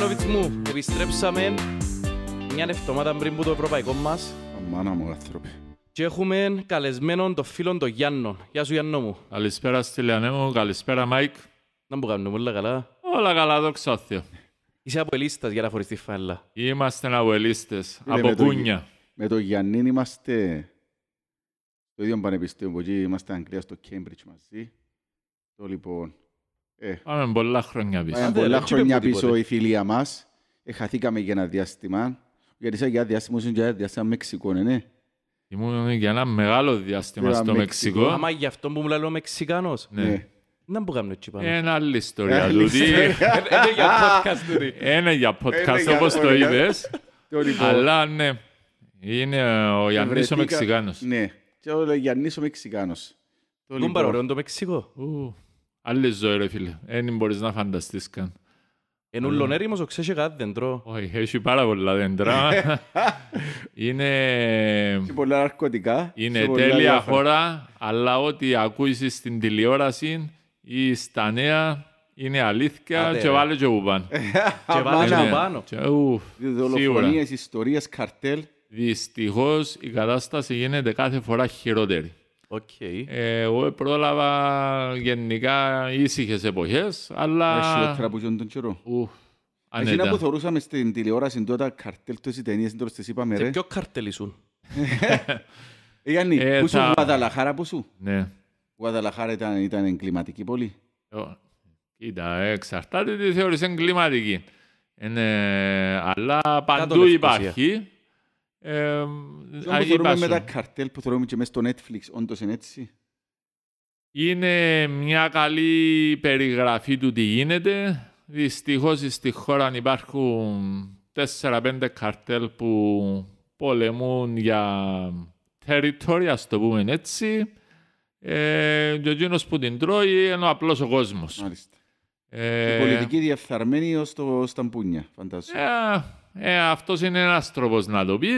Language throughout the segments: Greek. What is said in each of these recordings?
Μιχαλόβιτς μου, επιστρέψαμε μια εβδομάδα πριν που το ευρωπαϊκό μας. Μάνα μου, άνθρωποι. Και έχουμε καλεσμένο το φίλο τον Γιάννο. Γεια σου Γιάννο μου. Καλησπέρα στη μου, καλησπέρα Μάικ. Να μου κάνουμε όλα καλά. Όλα καλά, δόξα Θεώ. Είσαι από ελίστας για να φορείς τη φάλα. Είμαστε από ελίστες, από κούνια. Με τον Γιάννη είμαστε το ίδιο πανεπιστήμιο που είμαστε Αγγλία στο Κέμπριτζ μαζί. Το λοιπόν, ε. Πάμε πολλά χρόνια πίσω. Πάμε πολλά χρόνια πίσω η φιλία μας. Εχαθήκαμε για ένα διάστημα. Γιατί σαν για διάστημα ήσουν για διάστημα Μεξικό, ναι, ναι. Ήμουν για ένα μεγάλο διάστημα στο Μεξικό. Άμα γι' αυτό που μου λέω Μεξικάνος. Ναι. ναι. Να που κάνω έτσι πάνω. Ε, ένα άλλη ιστορία τούτη. Είναι για podcast τούτη. Είναι για podcast όπως το είδες. Ναι. Λοιπόν. Αλλά ναι. Είναι ο Γιάννης ο Μεξικάνος. Ναι. Και ο Γιάννης ο Μεξικάνος. Κούμπαρο, λοιπόν. ρε, το Μεξικό. Άλλη ζωή ρε φίλε. Εν μπορείς να φανταστείς καν. Εν ούλον έρημος ξέχει κάτι δέντρο. Όχι, έχει πάρα πολλά δέντρα. είναι... Και πολλά ναρκωτικά. Είναι τέλεια χώρα, αλλά ό,τι ακούσεις στην τηλεόραση ή στα νέα είναι αλήθεια και βάλε και ούπαν. Και βάλε και πάνω. Δολοφονίες, ιστορίες, καρτέλ. Δυστυχώς η κατάσταση γίνεται κάθε φορά χειρότερη. Okay. Ε, εγώ πρόλαβα γενικά ήσυχες εποχές, αλλά... Έχει χειρότερα που τον καιρό. Εκείνα που θεωρούσαμε στην τηλεόραση τότε καρτέλ οι ταινίες, τώρα στις είπαμε Σε ποιο καρτέλ ήσουν. Ε, Γιάννη, ε, πού σου Γουαδαλαχάρα, πού σου. Ναι. Γουαδαλαχάρα ήταν, ήταν εγκληματική πολύ. Κοίτα, εξαρτάται τι θεωρείς εγκληματική. Ναι, αλλά παντού υπάρχει. Ε, με τα καρτέλ που θεωρούμε και μέσα στο Netflix, όντως είναι έτσι. Είναι μια καλή περιγραφή του τι γίνεται. Δυστυχώς στη χώρα υπάρχουν 4-5 καρτέλ που πολεμούν για territory, ας το πούμε έτσι. Ε, και ο Τζίνος που την τρώει είναι ο απλό ο κόσμος. Μάλιστα. Ε, η πολιτική διαφθαρμένη ως το σταμπούνια, φαντάζομαι. Ε, ε, Αυτός είναι ένας τρόπος να το πεις.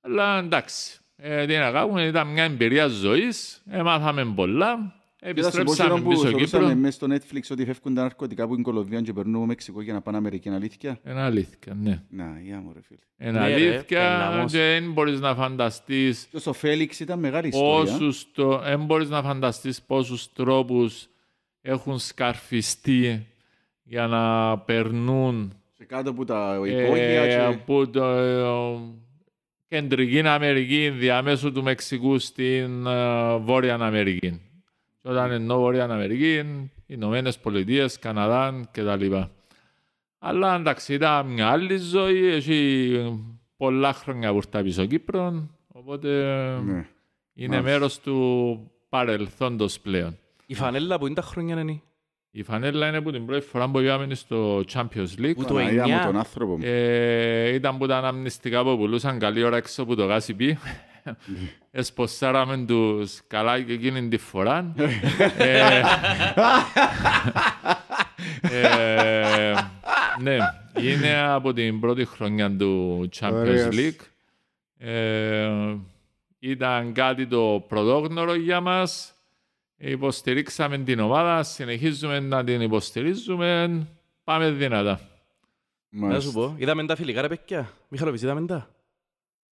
Αλλά εντάξει. Ε, τι να κάνουμε, ήταν μια εμπειρία ζωής. Ε, μάθαμε πολλά. Επιστρέψαμε πίσω Κύπρο. Θεωρούσαμε μέσα στο Netflix ότι φεύγουν τα ναρκωτικά που είναι Κολοβία και περνούν Μεξικό για να πάνε Αμερική. Είναι αλήθεια. Είναι αλήθεια, ναι. Να, για μου ρε φίλε. Είναι ναι, αλήθεια και δεν μπορείς να φανταστείς... Και στο ήταν μεγάλη ιστορία. δεν μπορείς να φανταστείς πόσους τρόπους έχουν σκαρφιστεί για να περνούν σε κάτω από τα ε, υπόγεια ε, και... από το, ε, Κεντρική Αμερική διαμέσου του Μεξικού στην ε, Βόρεια Αμερική. Και όταν εννοώ Βόρεια Αμερική, Ηνωμένες Πολιτείες, Καναδά κτλ. Αλλά εντάξει, ήταν μια άλλη ζωή, έχει πολλά χρόνια που ήρθα πίσω Κύπρο, οπότε ναι. είναι μέρος του παρελθόντος πλέον. Η φανέλα που είναι τα χρόνια είναι. Η φανέλα είναι που την πρώτη φορά που είπαμε στο Champions League. Που το 9. τον άνθρωπο. Ε, ήταν που τα αναμνηστικά που πουλούσαν καλή ώρα έξω που το γάσι πει. Εσποσάραμε τους καλά και εκείνη τη φορά. Ε, ε, ναι, είναι από την πρώτη χρονιά του Champions League. Ε, ήταν κάτι το πρωτόγνωρο για μας. Υποστηρίξαμε την ομάδα, συνεχίζουμε να την υποστηρίζουμε. Πάμε δυνατά. Να σου πω, είδαμε τα φιλικά ρε παιδιά. Μιχαλόπης, είδαμε τα.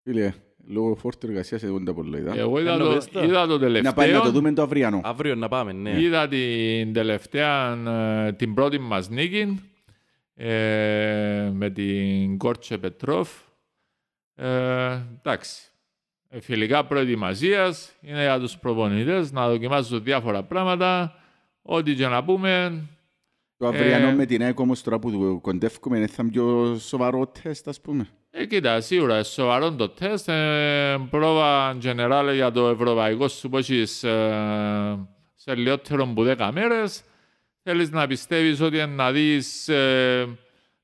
Φίλε, λόγω φόρτου εργασίας δεν τα πολλά είδα. Εγώ είδα το, είδα το τελευταίο. Να πάει να το δούμε το αυριανό. Αύριο να πάμε, ναι. Είδα την τελευταία, ε, την πρώτη μας νίκη ε, με την Κόρτσε Πετρόφ. Ε, εντάξει, φιλικά προετοιμασία, είναι για τους προπονητές να δοκιμάζουν διάφορα πράγματα. Ό,τι και να πούμε. Το αυριανό ε, με την ΑΕΚ όμως τώρα που κοντεύουμε είναι θα πιο σοβαρό τεστ ας πούμε. Ε, κοίτα, σίγουρα σοβαρό το τεστ. Ε, πρόβα general για το ευρωπαϊκό σου πω, ε, σε λιότερο από 10 μέρες. Θέλεις να πιστεύεις ότι να δεις ε,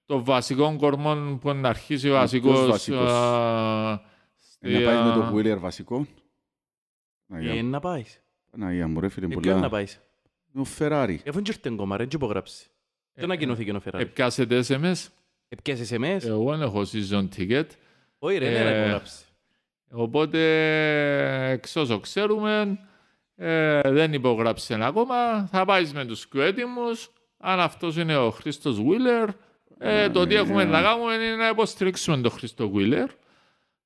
το βασικό κορμό που να αρχίσει ο βασικός, βασικός. Ε, να πάεις με το Wheeler βασικό. Να πάεις. Να μου ρε φίλε, ε, Ο Φεράρι. δεν υπογράψει. Δεν ο SMS. Επιάσες δεν έχω δεν ναι, ε, Οπότε, εξ ε, δεν υπογράψει ακόμα. Θα με τους Αν αυτός είναι ο Χρήστος Βίλερ, το τι ναι, έχουμε ναι. να κάνουμε είναι να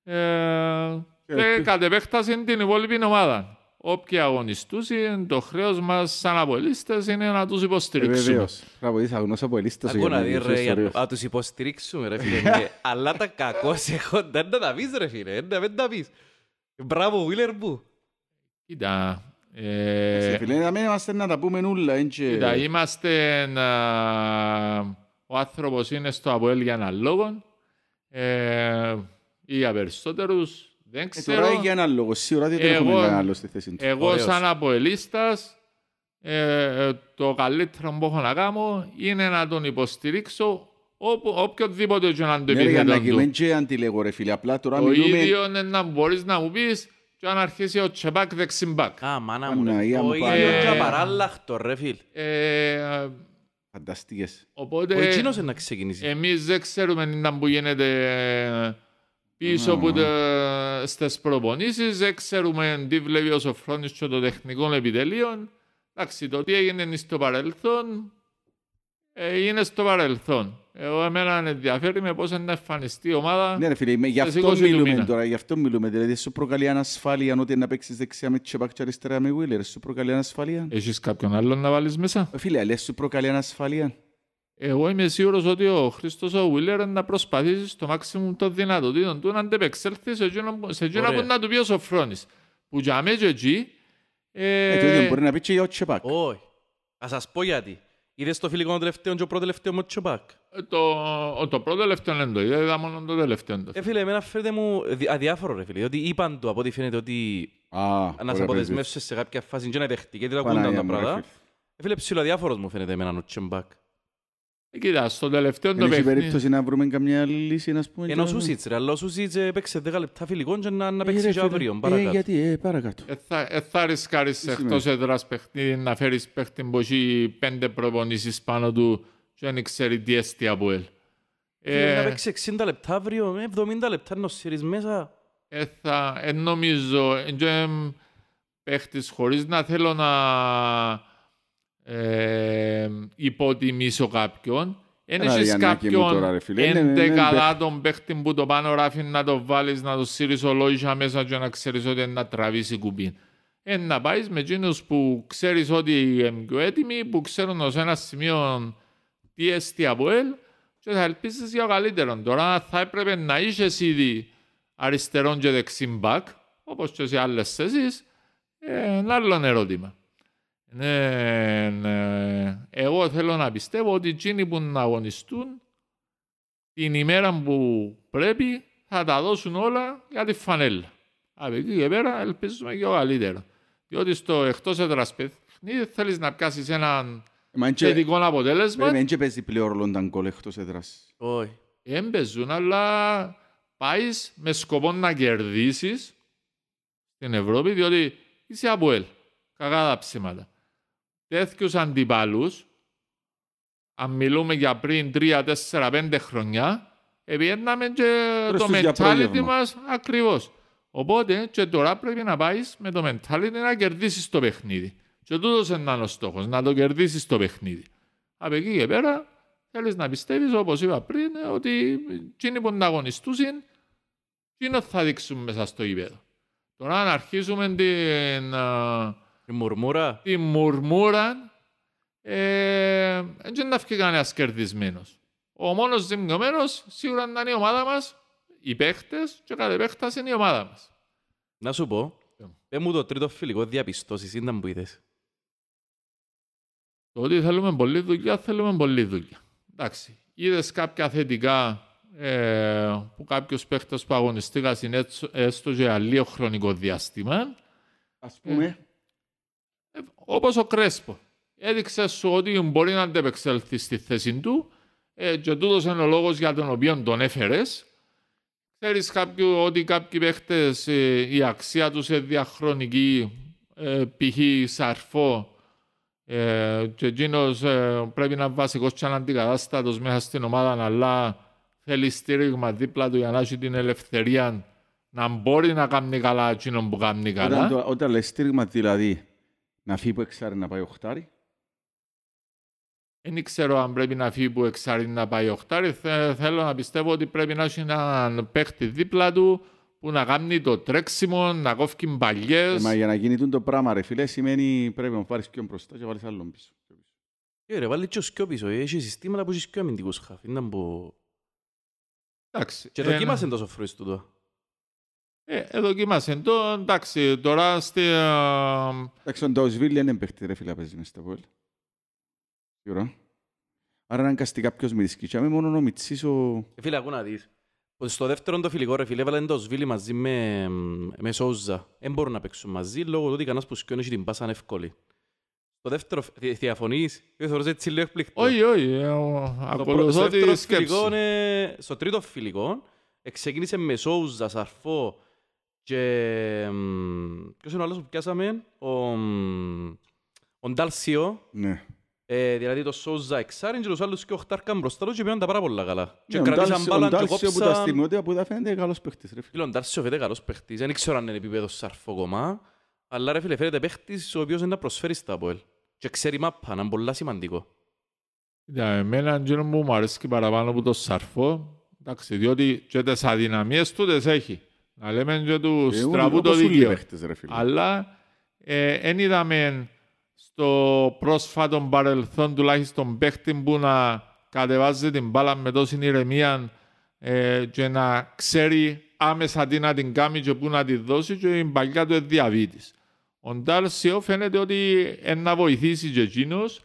ε, και κατ' επέκταση την υπόλοιπη ομάδα. Όποιοι αγωνιστούσαν, το χρέος μας σαν απολύστες είναι να τους υποστηρίξουμε. Ε, Βεβαίως. Να είσαι αγνώ απολύστε. Ακούω να δει ρε, να τους υποστηρίξουμε, ρε φίλε. Ε, αλλά τα κακό σε χόντα, τα πεις, ρε φίλε. Δεν τα πεις. Μπράβο, Βίλερ Μπού. Κοίτα, ε, φίλε, είμαστε να τα πούμε νουλα. Κοίτα, είμαστε... Ο άνθρωπος είναι στο Αποέλ για έναν λόγο. Ε, ή για περισσότερους, δεν ξέρω. Ε, τώρα έχει ένα λόγο, σίγουρα δεν δηλαδή έχουμε ένα άλλο στη θέση τους. Εγώ Ωραίος. σαν αποελίστας, ε, ε, το καλύτερο που έχω να κάνω είναι να τον υποστηρίξω όπου, οποιοδήποτε και να το ναι, επιθέτω. Ναι, για να και αντιλέγω ρε φίλε, απλά τώρα το μιλούμε... Το ίδιο είναι να μπορείς να μου πεις και αν αρχίσει ο τσεμπάκ δεξιμπάκ. Α, μάνα μου, ο ίδιο ε, παράλλαχτο ρε φίλε. Φανταστικές. Οπότε... Ο εκείνος είναι να ξεκινήσει. Εμείς δεν ξέρουμε να που γίνεται ε, Πίσω από ναι, ναι. τι προπονήσει, δεν ξέρουμε τι βλέπει ο Σοφρόνη και το τεχνικό επιτελείο. Εντάξει, το τι έγινε στο παρελθόν, ε, είναι στο παρελθόν. Εγώ εμένα ενδιαφέρει με πώς να εμφανιστεί η ομάδα. Ναι, ρε φίλε, γι' αυτό μιλούμε τώρα. Γι' αυτό μιλούμε. Δηλαδή, σου προκαλεί ανασφάλεια ότι να παίξεις δεξιά με τσεπακ και αριστερά με γουίλερ, Σου προκαλεί ανασφάλεια. Έχεις κάποιον άλλον να βάλεις μέσα. Ε, φίλε, αλλά σου προκαλεί ανασφάλεια. Εγώ είμαι σίγουρος ότι ο Χρήστος ο Βίλερ να προσπαθήσει στο μάξιμουμ των δυνατοτήτων του να αντεπεξέλθει σε εκείνο που να του πει ο Σοφρόνης. Που για μέ και εκεί... Ε, το ε, ίδιος μπορεί να πει και ο Τσεπάκ. Όχι. Α σας πω γιατί. Είδες το φιλικό τελευταίων και ο πρώτο τελευταίο με Τσεπάκ. Ε, το, το πρώτο τελευταίο δεν το είδα είδα μόνο το τελευταίο. Ε, φίλε, εμένα φαίνεται μου αδιάφορο ρε φίλε. Διότι είπαν του από ό,τι φαίνεται ότι να σε αποδεσμεύσει σε κάποια φάση Γιατί δεν ακούγονταν τα πράγματα. Ε, φίλε, ψηλοδιάφορος μου φαίνεται εμένα ο Τσεμπάκ. Ε, κοίτα, στο τελευταίο το παιχνίδι... περίπτωση να βρούμε καμιά λύση, να πούμε... Ενώ Σούσιτς, ρε, αλλά ο Σούσιτς έπαιξε ε, 10 λεπτά φιλικών και να, να ε, παίξει και αύριο, παρακάτω. Ε, γιατί, ε, παρακάτω. Ε, θα, ε, θα ρισκάρεις εκτός έδρας παιχνίδι να φέρεις παίχτη που έχει πέντε προπονήσεις πάνω του και δεν ξέρει τι έστει από ελ. Ε, να παίξει 60 λεπτά αύριο, 70 λεπτά να σύρεις μέσα. Ε, θα, ε, νομίζω, ε, παίχτης χωρίς να θέλω να ε, υποτιμήσω κάποιον. ή κάποιον έντε καλά τον παίχτη που το πάνω ράφει να το βάλεις, να το σύρεις ολόγια μέσα και να ξέρεις ότι να τραβήσει κουμπί. Ένα ε, να πάεις με εκείνους που ξέρεις ότι είναι πιο έτοιμοι, που ξέρουν ως ένα σημείο τι έστει από ελ και θα ελπίσεις για καλύτερο. Τώρα θα έπρεπε να είσαι ήδη αριστερόν και δεξιμπακ, όπως και σε άλλες θέσεις, ε, ένα άλλο ερώτημα. Ναι, ναι. Εγώ θέλω να πιστεύω ότι εκείνοι που να αγωνιστούν την ημέρα που πρέπει θα τα δώσουν όλα για τη φανέλα. Από εκεί και πέρα ελπίζουμε και ο καλύτερο. Διότι στο εκτός έδρας παιχνίδι θέλεις να πιάσεις έναν ε, θετικό αποτέλεσμα. Δεν παίζει πλέον ρόλο τον κόλλο εκτός έδρας. Όχι. Δεν παίζουν, αλλά πάεις με σκοπό να κερδίσεις στην Ευρώπη, διότι είσαι από ελ. Κακά τα ψήματα τέτοιου αντιπάλους, αν μιλούμε για πριν 3, 4, 5 χρονιά, επειδή και το mentality μας ακριβώς. Οπότε και τώρα πρέπει να πάεις με το mentality να κερδίσεις το παιχνίδι. Και τούτος είναι ο στόχος, να το κερδίσεις το παιχνίδι. Από εκεί και πέρα θέλεις να πιστεύεις όπως είπα πριν, ότι εκείνοι που ανταγωνιστούσαν, εκείνος θα δείξουμε μέσα στο γήπεδο. Τώρα αν αρχίσουμε την, ε, η μουρμούρα. Η μουρμούρα. δεν ε, να φύγει κανένας κερδισμένος. Ο μόνος ζημιωμένος σίγουρα ήταν η ομάδα μας, οι παίχτες και κάθε παίχτας είναι η ομάδα μας. Να σου πω, yeah. Ε, πε μου το τρίτο φιλικό διαπιστώσεις ήταν που είδε. Το ότι θέλουμε πολλή δουλειά, θέλουμε πολλή δουλειά. Εντάξει. Είδες κάποια θετικά ε, που κάποιος παίχτη που αγωνιστήκας είναι έστω για λίγο χρονικό διάστημα. Ας πούμε. Ε, ε, Όπως ο Κρέσπο. Έδειξε σου ότι μπορεί να αντεπεξέλθει στη θέση του ε, και τούτος είναι ο λόγος για τον οποίο τον έφερες. Ξέρεις ότι κάποιοι παίχτες ε, η αξία τους σε διαχρονική, ε, π.χ. σαρφό, ε, και εκείνος ε, πρέπει να είναι βασικό και αντικατάστατος μέσα στην ομάδα, αλλά θέλει στήριγμα δίπλα του για να έχει την ελευθερία να μπορεί να κάνει καλά εκείνο που κάνει καλά. Όταν, όταν στήριγμα, δηλαδή, να φύγει που εξάρει να πάει οχτάρι. Δεν ξέρω αν πρέπει να φύγει που εξάρει να πάει οχτάρι. Θε, θέλω να πιστεύω ότι πρέπει να έχει έναν παίχτη δίπλα του που να κάνει το τρέξιμο, να κόφει μπαλιές. Ε, μα για να γίνει το πράγμα, ρε φίλε, σημαίνει πρέπει να πάρεις πιο μπροστά και βάλεις άλλον πίσω. Ε, ρε, βάλει τσιο πιο πίσω. Έχει συστήματα που έχει πιο αμυντικού χάφη. Να μπω. Εντάξει. Και δοκίμασε ε, τόσο φρούστο τώρα. Ε, δοκίμασε το, εντάξει, τώρα στη... Ε, εντάξει, τον Νταουσβίλη δεν παίχτη ρε φίλα παίζει μες στα βόλ. Σίγουρα. Άρα να αναγκαστικά κάποιος με με μόνο ο Μιτσίς ο... Ε, φίλε, ακού να δεις. Στο δεύτερο το φιλικό ρε φίλε, έβαλαν Νταουσβίλη μαζί με, με Σόουζα. Δεν μπορούν να παίξουν μαζί, λόγω του ότι κανένας που σκιώνει την πάσα είναι εύκολη. Το δεύτερο, διαφωνείς, δεν θεωρώ έτσι λίγο εκπληκτό. Όχι, όχι, ε, ακολουθώ τη σκέψη. Στο τρίτο φιλικό, εξεκίνησε με Σόουζα, Σαρφό, και ποιος είναι ο άλλος που πιάσαμε, ο, ο Ντάλσιο. Ναι. Ε, δηλαδή το Σόζα εξάριν και τους άλλους και οχτάρκαν μπροστά τους και πήγαν τα πάρα πολλά καλά. Ναι, και κρατήσαν μπάλα και κόψαν... Ο που τα στιγμιώται από τα φαίνεται καλός παίχτης. Ρε, φίλε. Ο Ντάλσιο φαίνεται καλός παίχτης. Δεν ξέρω αν είναι επίπεδο σαρφό κομμά. Αλλά ρε φίλε φαίνεται παίχτης ο οποίος είναι να προσφέρει στα από ελ. Και ξέρει μάπα, είναι πολύ σημαντικό. Για εμένα είναι που μου αρέσει παραπάνω από το σαρφό. Εντάξει, διότι και τις αδυναμίες του τις έχει. Να λέμε και τους ε, στραβού το δίκαιο. Αλλά δεν ε, είδαμε στο πρόσφατο παρελθόν τουλάχιστον παίχτη που να κατεβάζει την μπάλα με τόση ηρεμία ε, και να ξέρει άμεσα τι να την κάνει και πού να τη δώσει και η παλιά του διαβήτης. Ο Ντάρσιο φαίνεται ότι να βοηθήσει και εκείνος,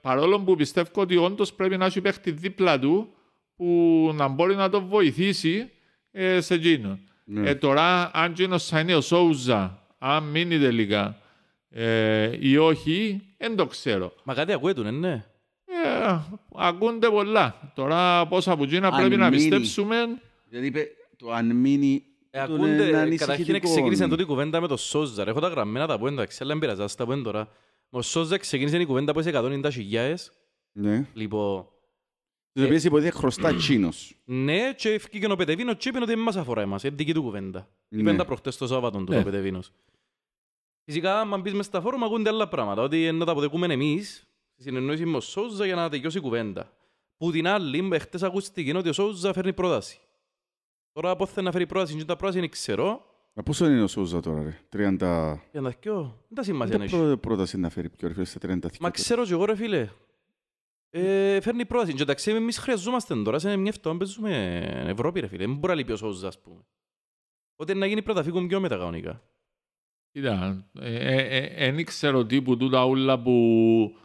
παρόλο που πιστεύω ότι όντως πρέπει να έχει παίχτη δίπλα του που να μπορεί να το βοηθήσει ε, σε εκείνο. Ναι. Ε, τώρα, αν εκείνο θα είναι ο Σόουζα, αν μείνει τελικά ε, ή όχι, δεν το ξέρω. Μα κάτι ακούγεται, ναι. ναι. Ε, ακούνται πολλά. Τώρα, πόσα από εκείνα πρέπει να πιστέψουμε. Δηλαδή, είπε, το αν μείνει ε, ακούνται, καταρχήν ξεκίνησε τότε η κουβέντα με το Σόζα. Έχω τα γραμμένα τα πουέντα, ξέρω, δεν πειραζάς τα πουέντα τώρα. Ο Σόζα ξεκίνησε η κουβέντα από 190 χιλιάες. Ναι. Λοιπόν, Τις οποίες υποτίθεται χρωστά ε, Τσίνος. Ναι, και έφυγε ο Πετεβίνος και είπε ότι δεν μας αφορά εμάς. Είναι δική του κουβέντα. Ναι. Είπε τα προχτές το Σάββατο του ο ναι. Πετεβίνος. Φυσικά, αν μπεις μέσα στα φόρουμα, ακούνται άλλα πράγματα. Ότι να τα αποδεκούμε εμείς, στη συνεννόηση με ο Σόζα για να τελειώσει η κουβέντα. Που την άλλη, χτες ακούστηκε ότι ο Σόζα φέρνει πρόταση. Τώρα από θέλει να φέρει πρόταση, και τα πρόταση είναι ξέρω. Μα πόσο είναι ο Σόζα τώρα, ρε, 30... Για 32. Δεν τα σημαίνει. να έχει. Δεν πρόταση να φέρει πιο ρε φίλε, στα 30. Μα ξέρω και εγώ ρε φίλε, ε, φέρνει πρόταση. Και εντάξει, εμείς χρειαζόμαστε τώρα σε μια φτώμα, παίζουμε Ευρώπη ρε φίλε. Δεν μπορεί να λείπει ο Σόουζα, ας πούμε. Οπότε να γίνει πρώτα, φύγουμε πιο μετά κανονικά. Κοίτα, δεν ε, ε, τι που τούτα όλα που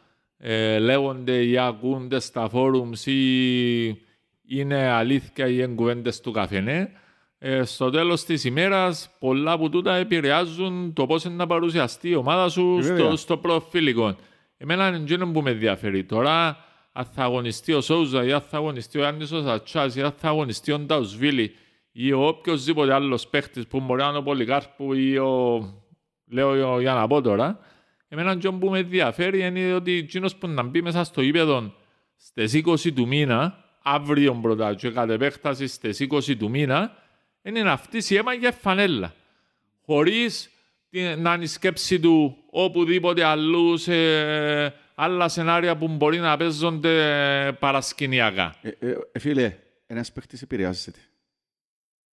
λέγονται ή ακούνται στα φόρουμς ή είναι αλήθεια ή εγκουβεντες του καφενέ. Ναι. στο τέλος της ημέρας, πολλά που τούτα επηρεάζουν το πώς είναι να παρουσιαστεί η ομάδα σου στο, στο προφίλικο. Εμένα είναι που με ενδιαφέρει. Τώρα, αν θα αγωνιστεί ο Σόουζα ή αν θα αγωνιστεί ο Άννης ο Σατσάς ή αν θα αγωνιστεί ο Νταουσβίλη ή ο οποιοσδήποτε άλλος παίχτης που μπορεί να είναι ο Πολυκάρπου ή ο... λέω για να πω τώρα εμένα και που με ενδιαφέρει είναι ότι εκείνος που να μπει μέσα στο ύπεδο στις 20 του μήνα αύριο πρώτα και κατ' επέκταση στις 20 του μήνα είναι να φτύσει αίμα για φανέλα χωρίς να είναι η σκέψη του οπουδήποτε αλλού σε άλλα σενάρια που μπορεί να παίζονται παρασκηνιακά. Ε, ε, ε φίλε, ένας παίχτη επηρεάζεται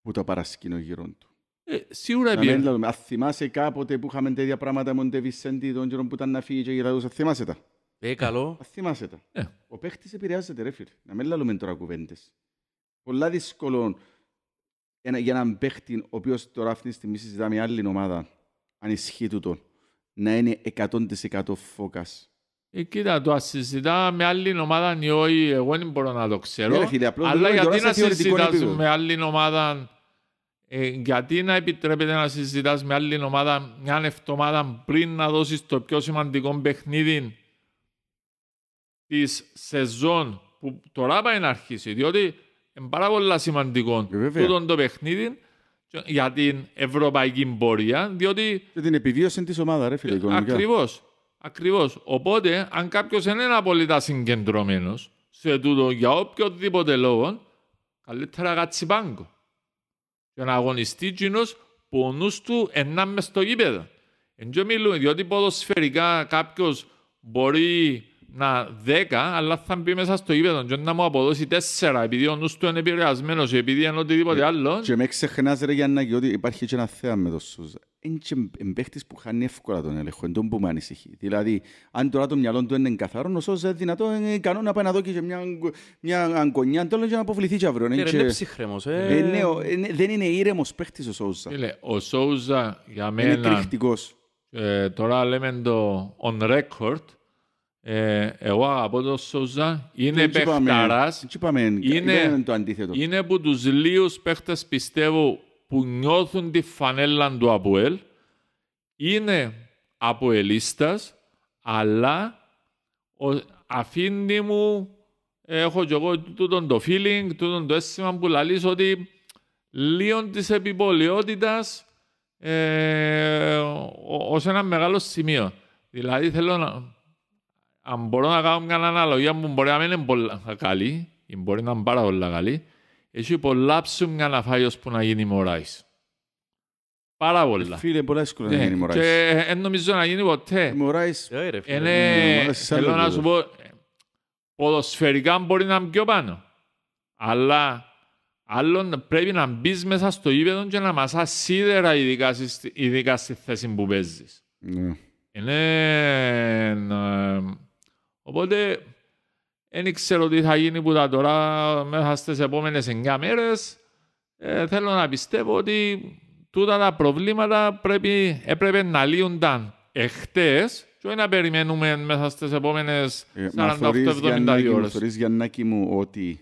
που το παρασκήνιο γύρω του. Ε, σίγουρα επηρεάζεται. Αν θυμάσαι κάποτε που είχαμε τέτοια πράγματα με τον Τεβισέντη, τον Τζερον που ήταν να φύγει και γυρνάει, θυμάσαι τα. Ε, καλό. Α, θυμάσαι τα. Ε. Ο παίχτη επηρεάζεται, ρε φίλε. Να μην λέμε τώρα κουβέντες. Πολλά δύσκολο ένα, για έναν παίχτη, ο οποίος τώρα αυτή τη στιγμή με άλλη ομάδα, αν ισχύει τούτο, να είναι 100% φόκα ε, κοίτα, το ασυζητά με άλλη ομάδα ή όχι, εγώ δεν μπορώ να το ξέρω. Ε, φίλε, απλώς αλλά γιατί να συζητάς με άλλη ομάδα, ε, γιατί να επιτρέπεται να συζητάς με άλλη ομάδα μια εβδομάδα πριν να δώσεις το πιο σημαντικό παιχνίδι της σεζόν που τώρα πάει να αρχίσει, διότι είναι πάρα πολύ σημαντικό ε, τούτο το παιχνίδι για την ευρωπαϊκή πορεία, διότι... Και την επιβίωση της ομάδας, ρε φίλε, ε, Ακριβώς. Ακριβώς. Οπότε, αν κάποιος δεν είναι απολύτω συγκεντρωμένος σε τούτο για οποιοδήποτε λόγο, καλύτερα κάτσει πάγκο. Για να αγωνιστεί τζίνο που ο νους του ενά μες στο γήπεδο. Εν τω μιλούμε, διότι ποδοσφαιρικά κάποιος μπορεί να δέκα, αλλά θα μπει μέσα στο γήπεδο και να μου αποδώσει τέσσερα, επειδή ο νους του είναι επηρεασμένος επειδή είναι οτιδήποτε ε, άλλο. Και με ξεχνάς ρε Γιάννα, ότι υπάρχει και ένα θέμα με το Σούζα είναι παίχτης που χάνει εύκολα τον έλεγχο, είναι που με ανησυχεί. Δηλαδή, αν τώρα το μυαλό του είναι καθαρό, ο είναι δυνατό, είναι ικανό να πάει να μια, αγκονιά να αποβληθεί και αύριο. Είναι, ε. Ε, ναι, ε, ναι, δεν είναι ήρεμος παίχτης ο Σόουζα. ο Σόουζα για μένα... Είναι τώρα λέμε το on record, εγώ από το Σόουζα, είναι παιχταράς, είναι, είναι, είναι, είναι, είναι, είναι, που νιώθουν τη φανέλα του Αποέλ είναι Αποελίστας, αλλά αφήνει μου, έχω και εγώ τούτο το feeling, το αίσθημα που λαλείς ότι λίον της επιπολαιότητας ε, ως ένα μεγάλο σημείο. Δηλαδή θέλω να... Αν μπορώ να κάνω μια αναλογία που μπορεί να μην είναι πολύ καλή, μπορεί να είναι πάρα πολύ καλή, έχει πολλά ψούμια να φάει ώσπου να γίνει Μωράης. Πάρα ε, πολλά. Φίλε, πολλά δύσκολα να ναι, γίνει Μωράης. Και δεν ε, νομίζω να γίνει ποτέ. Μωράης... Ε, είναι, θέλω να σου πω, ποδοσφαιρικά μπορεί να είναι πιο πάνω. Αλλά άλλον πρέπει να μπεις μέσα στο ύπεδο και να μασάς σίδερα ειδικά, ειδικά στη θέση που παίζεις. Ναι. Είναι... Οπότε δεν ξέρω τι θα γίνει που τα τώρα μέσα στις επόμενες 9 μέρες. Ε, θέλω να πιστεύω ότι τούτα τα προβλήματα πρέπει, έπρεπε να λύονταν εχθές και όχι να περιμένουμε μέσα στις επόμενες 48-72 ε, ώρες. Θεωρείς Γιαννάκη μου ότι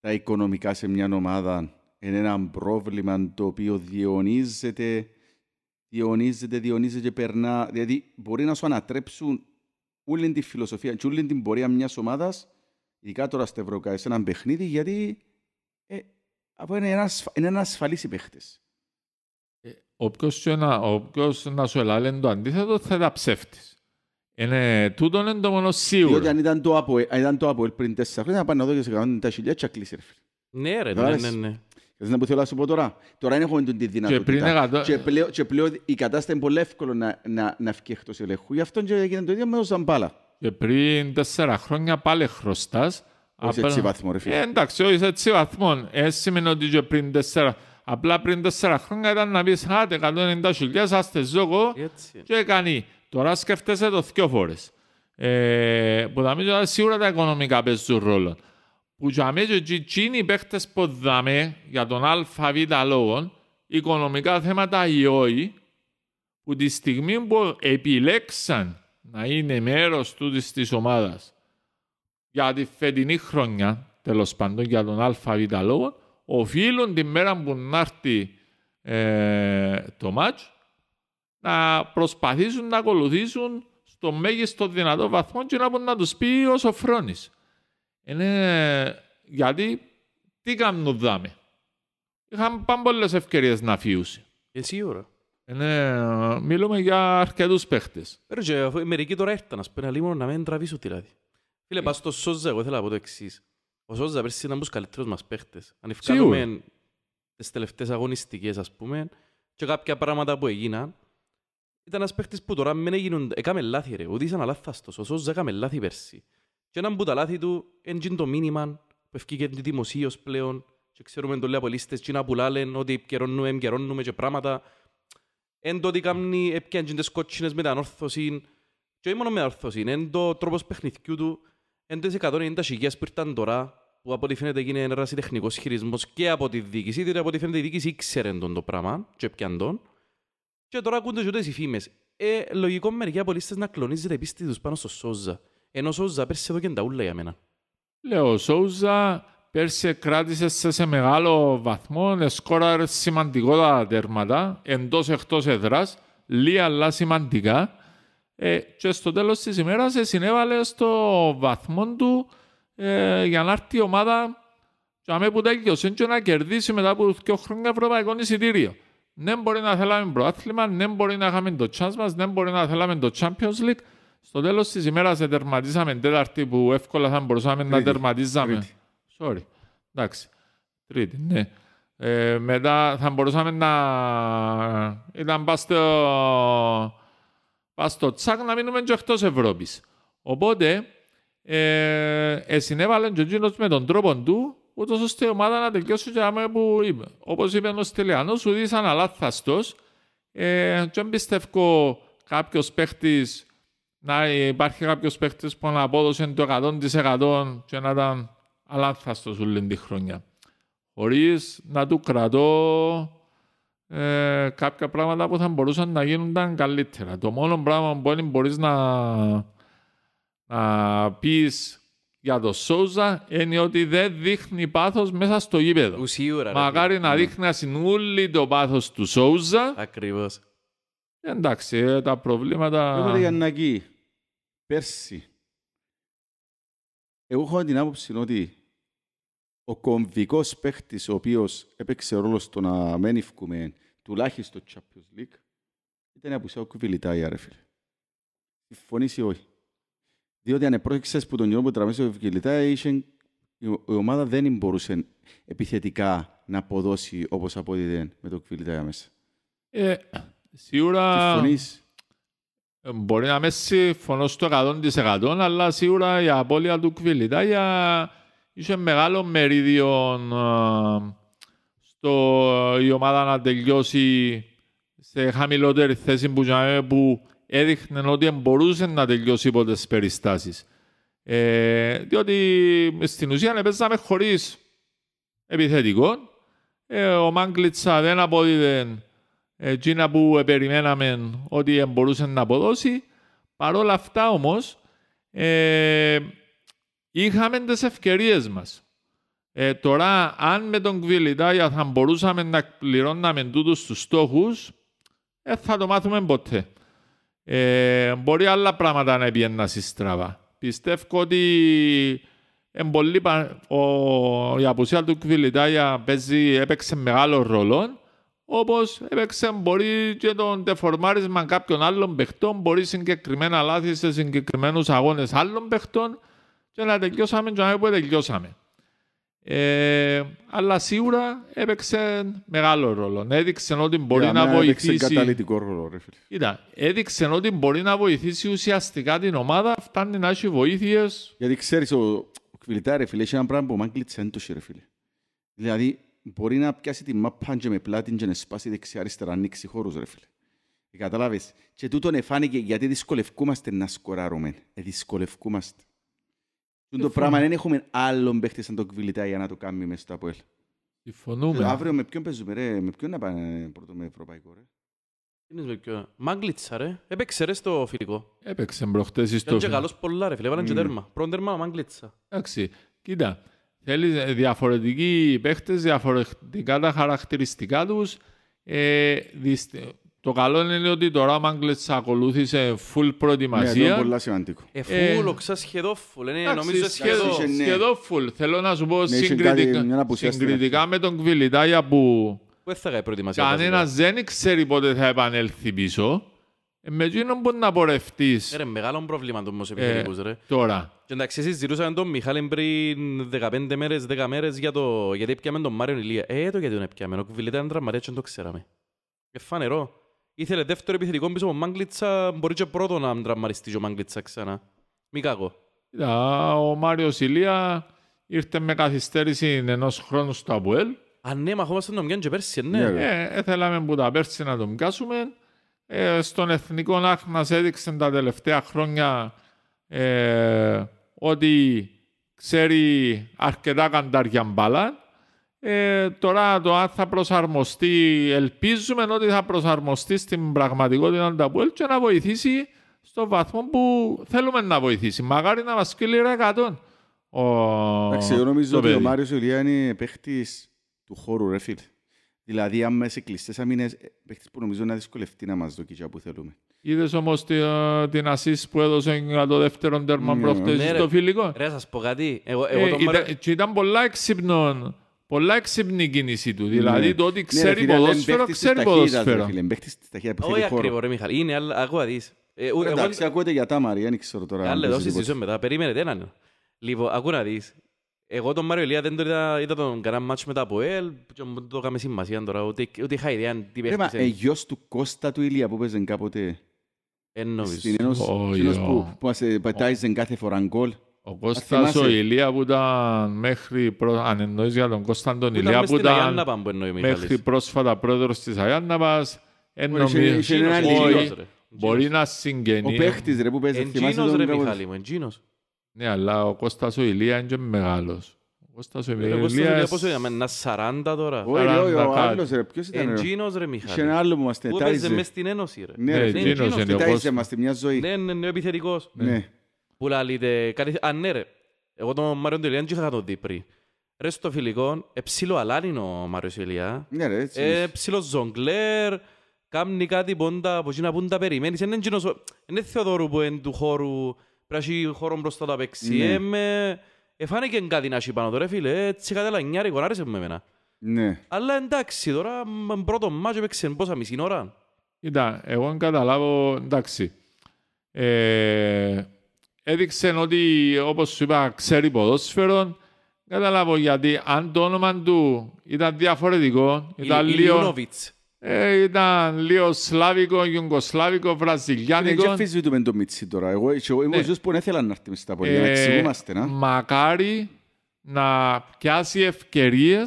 τα οικονομικά σε μια ομάδα είναι ένα πρόβλημα το οποίο διονύζεται, διονύζεται, διονύζεται και περνά. Δηλαδή μπορεί να σου ανατρέψουν όλη τη φιλοσοφία και όλη την πορεία μιας ομάδας, ειδικά τώρα στην Ευρωκά, σε έναν παιχνίδι, γιατί ε, από είναι, είναι ένας ασφαλής οι παίχτες. Ε, Όποιος να σου ελάλει το αντίθετο, θα ήταν ψεύτης. Είναι τούτο είναι το μόνο σίγουρο. Διότι αν ήταν το Apple πριν τέσσερα χρόνια, να πάνε εδώ και σε 190.000 και κλείσει. Ναι, ρε, ναι, ναι, ναι. ναι. Δεν που θέλω να σου πω τώρα. Τώρα δεν έχουμε την δυνατότητα. Και, πριν και, πλέον, και πλέον η κατάσταση είναι πολύ εύκολο να, να, να φύγει εκτός ελεγχού. Γι' αυτό και έγινε το ίδιο με το Ζαμπάλα. Και πριν τέσσερα χρόνια πάλι χρωστάς. Όχι απλά... έτσι βαθμό, ρε φίλε. Ε, εντάξει, όχι έτσι βαθμό. Ε, σημαίνει ότι και πριν τέσσερα. Απλά πριν τέσσερα χρόνια ήταν να πεις Χάτε 190 χιλιάδε, άστε ζω εγώ και έκανε. Τώρα σκέφτεσαι το δύο φορές. Ε, που θα μιλήσω σίγουρα τα οικονομικά παίζουν ρόλο που για μέσα και εκείνοι παίχτες που δάμε για τον ΑΒ λόγων, οικονομικά θέματα ή όχι, που τη στιγμή που επιλέξαν να είναι μέρος του της ομάδας για τη φετινή χρονιά, τέλος πάντων για τον ΑΒ λόγο, οφείλουν την μέρα που να έρθει ε, το μάτς να προσπαθήσουν να ακολουθήσουν στο μέγιστο δυνατό βαθμό και να μπορούν να τους πει ο Σοφρόνης. Είναι... Γιατί τι κάνουν δάμε. Είχαμε πάνω πολλές ευκαιρίες να φύγουν. Ε, σίγουρα. Είναι... Μιλούμε για αρκετούς παίχτες. Ε, και μερικοί τώρα έρθαν, ας πούμε, λίγο να μην τραβήσουν δηλαδή. Φίλε, ε. πας στο Σόζα, εγώ ήθελα να πω το εξής. Ο Σόζα πέρσι ήταν τους καλύτερος μας παίχτες. Αν ευκάλουμε τις τελευταίες αγωνιστικές, ας πούμε, και κάποια πράγματα που έγιναν, ήταν ένας παίχτης που τώρα μην έγιναν... Έκαμε λάθη ρε, ούτε ήσαν αλάθαστος. Ο Σόζα έκαμε λάθη πέρσι. Και έναν που τα λάθη του, έγινε το μήνυμα που ευκήκε την δημοσίως πλέον και ξέρουμε το λέει από λίστες και να πουλάλεν ότι επικαιρώνουμε, επικαιρώνουμε και πράγματα. Εν το ότι κάνει έπιαν τις κότσινες με την ανόρθωση και όχι μόνο με ανόρθωση, εν το τρόπος παιχνιδιού του, εν τις 190 χιλιάς που ήρθαν τώρα, που από ό,τι φαίνεται γίνει ένας ρασιτεχνικός χειρισμός και από τη διοίκηση, διότι από ό,τι φαίνεται η διοίκηση ήξερε τον το πράγμα και έπιαν τον. Και τώρα ακούνται και οι φήμες. Ε, λογικό μεριά από λίστες να κλονίζεται η πίστη τους πάνω στο Σόζα. Ενώ ο Σόουζα πέρσι εδώ και τα ούλα για μένα. Λέω, ο Σόουζα πέρσι κράτησε σε, σε μεγάλο βαθμό, ε, σκόραρε σημαντικό τα τέρματα, εντός εκτός έδρας, λίγα αλλά σημαντικά. Ε, και στο τέλος της ημέρας ε, συνέβαλε στο βαθμό του ε, για να έρθει η ομάδα και αμέ που τα και να κερδίσει μετά από δύο χρόνια ευρωπαϊκό εισιτήριο. Δεν ναι, μπορεί να θέλαμε προάθλημα, δεν ναι, μπορεί να είχαμε το chance μας, δεν ναι, μπορεί να θέλαμε το Champions League, στο τέλος της ημέρας τερματίσαμε τέταρτη που εύκολα θα μπορούσαμε να τερματίζαμε. Τρίτη. Sorry. Εντάξει. Τρίτη, ναι. Ε, μετά θα μπορούσαμε να. ήταν πας στο. πας στο τσακ να μείνουμε και εκτός Ευρώπης. Οπότε, ε, ε συνέβαλε και ο με τον τρόπο του, ούτως ώστε η ομάδα να τελειώσει και άμα που είπε. Όπως είπε ο Στυλιανό, σου δίσαν αλάθαστο. Ε, και δεν πιστεύω κάποιος παίχτης να υπάρχει κάποιος παίχτη που να απόδωσε το 100% και να ήταν αλάνθαστος όλη τη χρονιά. Χωρίς να του κρατώ ε, κάποια πράγματα που θα μπορούσαν να γίνονταν καλύτερα. Το μόνο πράγμα που μπορείς να, να πεις για το Σόουζα είναι ότι δεν δείχνει πάθος μέσα στο γήπεδο. Ουσίουρα, Μακάρι ρε, να ναι. δείχνει ασυνούλη το πάθος του Σόουζα. Ακριβώς. Εντάξει, ε, τα προβλήματα πέρσι, εγώ έχω την άποψη ότι ο κομβικός παίχτης, ο οποίος έπαιξε ρόλο στο να μην ευκούμε τουλάχιστον Champions League ήταν από Ισάου Κουβιλιτάια, ρε φίλε. Συμφωνείς ή όχι. Διότι αν που τον γιο που τραβήσε ο η ομάδα δεν μπορούσε επιθετικά να αποδώσει όπως αποδίδεται με τον Κουβιλιτάια μέσα. Ε, ε, μπορεί να είμαι συμφωνώ στο 100% αλλά σίγουρα η απώλεια του Κβιλιτάγια είχε μεγάλο μερίδιο ε, στο ε, η ομάδα να τελειώσει σε χαμηλότερη θέση που, που έδειχνε ότι μπορούσε να τελειώσει ποτέ τι περιστάσεις. Ε, διότι στην ουσία ναι, πέσαμε χωρίς επιθετικό. ο μαγκλιτσά δεν αποδίδεται εκείνα που ε, περιμέναμε ότι μπορούσε να αποδώσει. Παρ' όλα αυτά όμως, ε, είχαμε τις ευκαιρίες μας. Ε, τώρα, αν με τον Κβιλιτάγια θα μπορούσαμε να πληρώναμε τούτους τους στόχους, ε, θα το μάθουμε ποτέ. Ε, μπορεί άλλα πράγματα να πιέναν στραβά. Πιστεύω ότι ο, η απουσία του Κβιλιτάγια έπαιξε μεγάλο ρόλο Όπω έπαιξε μπορεί και το τεφορμάρισμα κάποιων άλλων παιχτών, μπορεί συγκεκριμένα λάθη σε συγκεκριμένους αγώνες άλλων παιχτών και να τελειώσαμε και να μην τελειώσαμε. Ε, αλλά σίγουρα έπαιξε μεγάλο ρόλο. Έδειξε ότι μπορεί yeah, να βοηθήσει. Έδειξε καταλητικό ρόλο, ρε φίλε. Κοίτα, έδειξε ότι μπορεί να βοηθήσει ουσιαστικά την ομάδα, φτάνει να έχει βοήθειες. Γιατί ξέρεις, ο Κβιλιτά, ρε φίλε, έχει ένα πράγμα που μάγκλει Μάγκλιτ έντοση, ρε φίλε. Δηλαδή, μπορεί να πιάσει τη μάπα και με πλάτη και να σπάσει δεξιά-αριστερά, ανοίξει χώρους ρε φίλε. Κατάλαβες. Και τούτον εφάνηκε γιατί δυσκολευκούμαστε να σκοράρουμε. Ε, δυσκολευκούμαστε. Τον το πράγμα δεν έχουμε άλλον παίχτη σαν τον Κβιλιτά για να το κάνουμε μέσα στο ΑΠΟΕΛ. Συμφωνούμε. Αύριο με ποιον παίζουμε ρε, με ποιον να πάμε πρώτο με ευρωπαϊκό ρε. Είναι με ποιον. Μάγκλητσα ρε. Έπαιξε ρε στο φιλικό. Έπαιξε προχτές στο φιλικό. Ήταν και καλός πολλά ρε φίλε, έβαλαν και τέρμα. Πρώτο τέρμα Μάγκλητσα. Εντάξει, κοίτα. Θέλεις ε, διαφορετικοί παίχτες, διαφορετικά τα χαρακτηριστικά τους. Ε, το καλό είναι ότι τώρα ο Μάγκλετς ακολούθησε full προετοιμασία. Ναι, είναι πολύ σημαντικό. Ε, ε full, οξά σχεδόν full. Είναι, νομίζω σχεδόν, ναι. Θέλω να σου πω ναι, συγκριτικά με τον Κβιλιτάγια που... Κανένα δεν ξέρει πότε θα επανέλθει πίσω. Με εκείνον μπορεί να πορευτείς. Ρε, μεγάλο πρόβλημα το όμως ε, ρε. Τώρα. Και εντάξει, εσείς ζητούσαμε τον Μιχάλη πριν 15 μέρες, 10 μέρες για το... γιατί έπιαμε τον Μάριον Ηλία. Ε, το γιατί τον έπιαμε. Ο Κουβιλίτα ήταν τραυματίας και δεν το ξέραμε. Και ε, φανερό. Ήθελε δεύτερο επιθετικό πίσω από Μάγκλητσα, μπορεί και πρώτο να τραυμαριστεί ο Μάγκλητσα ξανά. Μη κακό. Ο Μάριος Ηλία ήρθε με καθυστέρηση ενός χρόνου στο Α, ναι, μα χώμασταν τον Μιάν και πέρσι, ναι. Ναι, θέλαμε που τα πέρσι να τον πιάσουμε. Ε, στον Εθνικό Άκ μας έδειξε τα τελευταία χρόνια ε, ότι ξέρει αρκετά καντάρια μπάλα. Ε, τώρα το αν θα προσαρμοστεί, ελπίζουμε ότι θα προσαρμοστεί στην πραγματικότητα του Αμπουέλ και να βοηθήσει στο βαθμό που θέλουμε να βοηθήσει. Μαγάρι να μας κλείσει ρε εκατόν. Εντάξει, εγώ νομίζω ότι ο Μάριος Ιουλία είναι παίχτης του χώρου, ρε Δηλαδή, αν μέσα κλειστέ αμήνε, παίχτης που νομίζω να δυσκολευτεί να μας δω και που θέλουμε. Είδες όμως ε, την ασή που έδωσε για το δεύτερο τέρμα mm, ναι, προχτές ναι, στο ναι, φιλικό. Ρε, σα πω κάτι. Εγώ, εγώ ε, τον ήταν, μάρω... και ήταν πολλά έξυπνο. Πολλά έξυπνη η κίνηση του. Ναι. Δηλαδή το ότι ξέρει ναι, ποδόσφαιρο, ξέρει ποδόσφαιρο. Όχι ακριβώ, ρε Μιχαλή. Είναι, αλλά ακούω ε, Εντάξει, ακούτε για τα Μαρία, δεν ξέρω τώρα. Ε, άλλε εδώ τη ζωή μετά, περιμένετε έναν. Λοιπόν, ακούω να δεις. Εγώ τον Μάριο Ηλία δεν τον είδα, είδα τον κανένα μάτσο μετά από ελ, και μου το έκαμε σημασία τώρα, ούτε, ούτε είχα ιδέα τι παίχτησε. Ρε, γιος του Κώστα του Ηλία που παίζαν κάποτε. Εν νόμιζε. Στην ενός που, που μας oh. κάθε φορά γκολ. Ο Κώστας ο Ηλία που ήταν μέχρι, προ... αν εννοείς για τον Κώστα τον Ηλία που ήταν μέχρι πρόσφατα πρόεδρος της Αγιάνναπας, Εννοείς μπορεί να συγγενεί. Ο παίχτης ρε που παίζει, θυμάσαι τον Εγγίνος ρε Μιχάλη μου, εγγίνος. Ναι, αλλά ο Κώστας ο Ηλίας είναι και μεγάλος. Ο Κώστας ο Ηλία... Πόσο είδαμε, ένα σαράντα τώρα. Όχι, όχι, ο άλλος ρε, ποιος ήταν. Εντζίνος ρε Μιχάλη. Είχε ένα άλλο που μας τετάιζε. Που έπαιζε μες στην Ένωση ρε. Ναι, ναι εντζίνος είναι ο Κώστας. μας στη μια ζωή. Ναι, ναι, ναι, επιθετικός. Ναι. ναι. Που λαλείτε, κάτι... Α, ναι ρε. Εγώ τον Μάριον Τελιάν και είχα τον δει πριν. Ρε στο φιλικό, εψίλο αλάνινο ο Μάριος Ηλία. Ναι ρε, έτσι. Εψίλο ζογκλέρ, κάμνει κάτι πόντα, από να πούν τα περιμένεις. Είναι Θεοδόρου που είναι του χώρου πρέπει να έχει χώρο μπροστά να παίξει. Ναι. Ε, Εφάνηκε κάτι να έχει πάνω τώρα, φίλε. Ε, έτσι καταλανιάρικο, γονάρισε με εμένα. Ναι. Αλλά εντάξει, τώρα με πρώτο μάτσο παίξε πόσα μισή ώρα. Κοίτα, εγώ καταλάβω, εντάξει. Ε, έδειξε ότι, όπως σου είπα, ξέρει ποδόσφαιρο. Καταλάβω γιατί αν το όνομα του ήταν διαφορετικό, ήταν λίγο... Λιονόβιτς. Ε, ήταν λίγο σλάβικο, γιουγκοσλάβικο, βραζιλιάνικο. Δεν αφισβητούμε το Μίτσι τώρα. Εγώ είμαι ο που ήθελα να έρθει μες στα πολύ, ε, εξηγούμαστε. Να. Μακάρι να πιάσει ευκαιρίες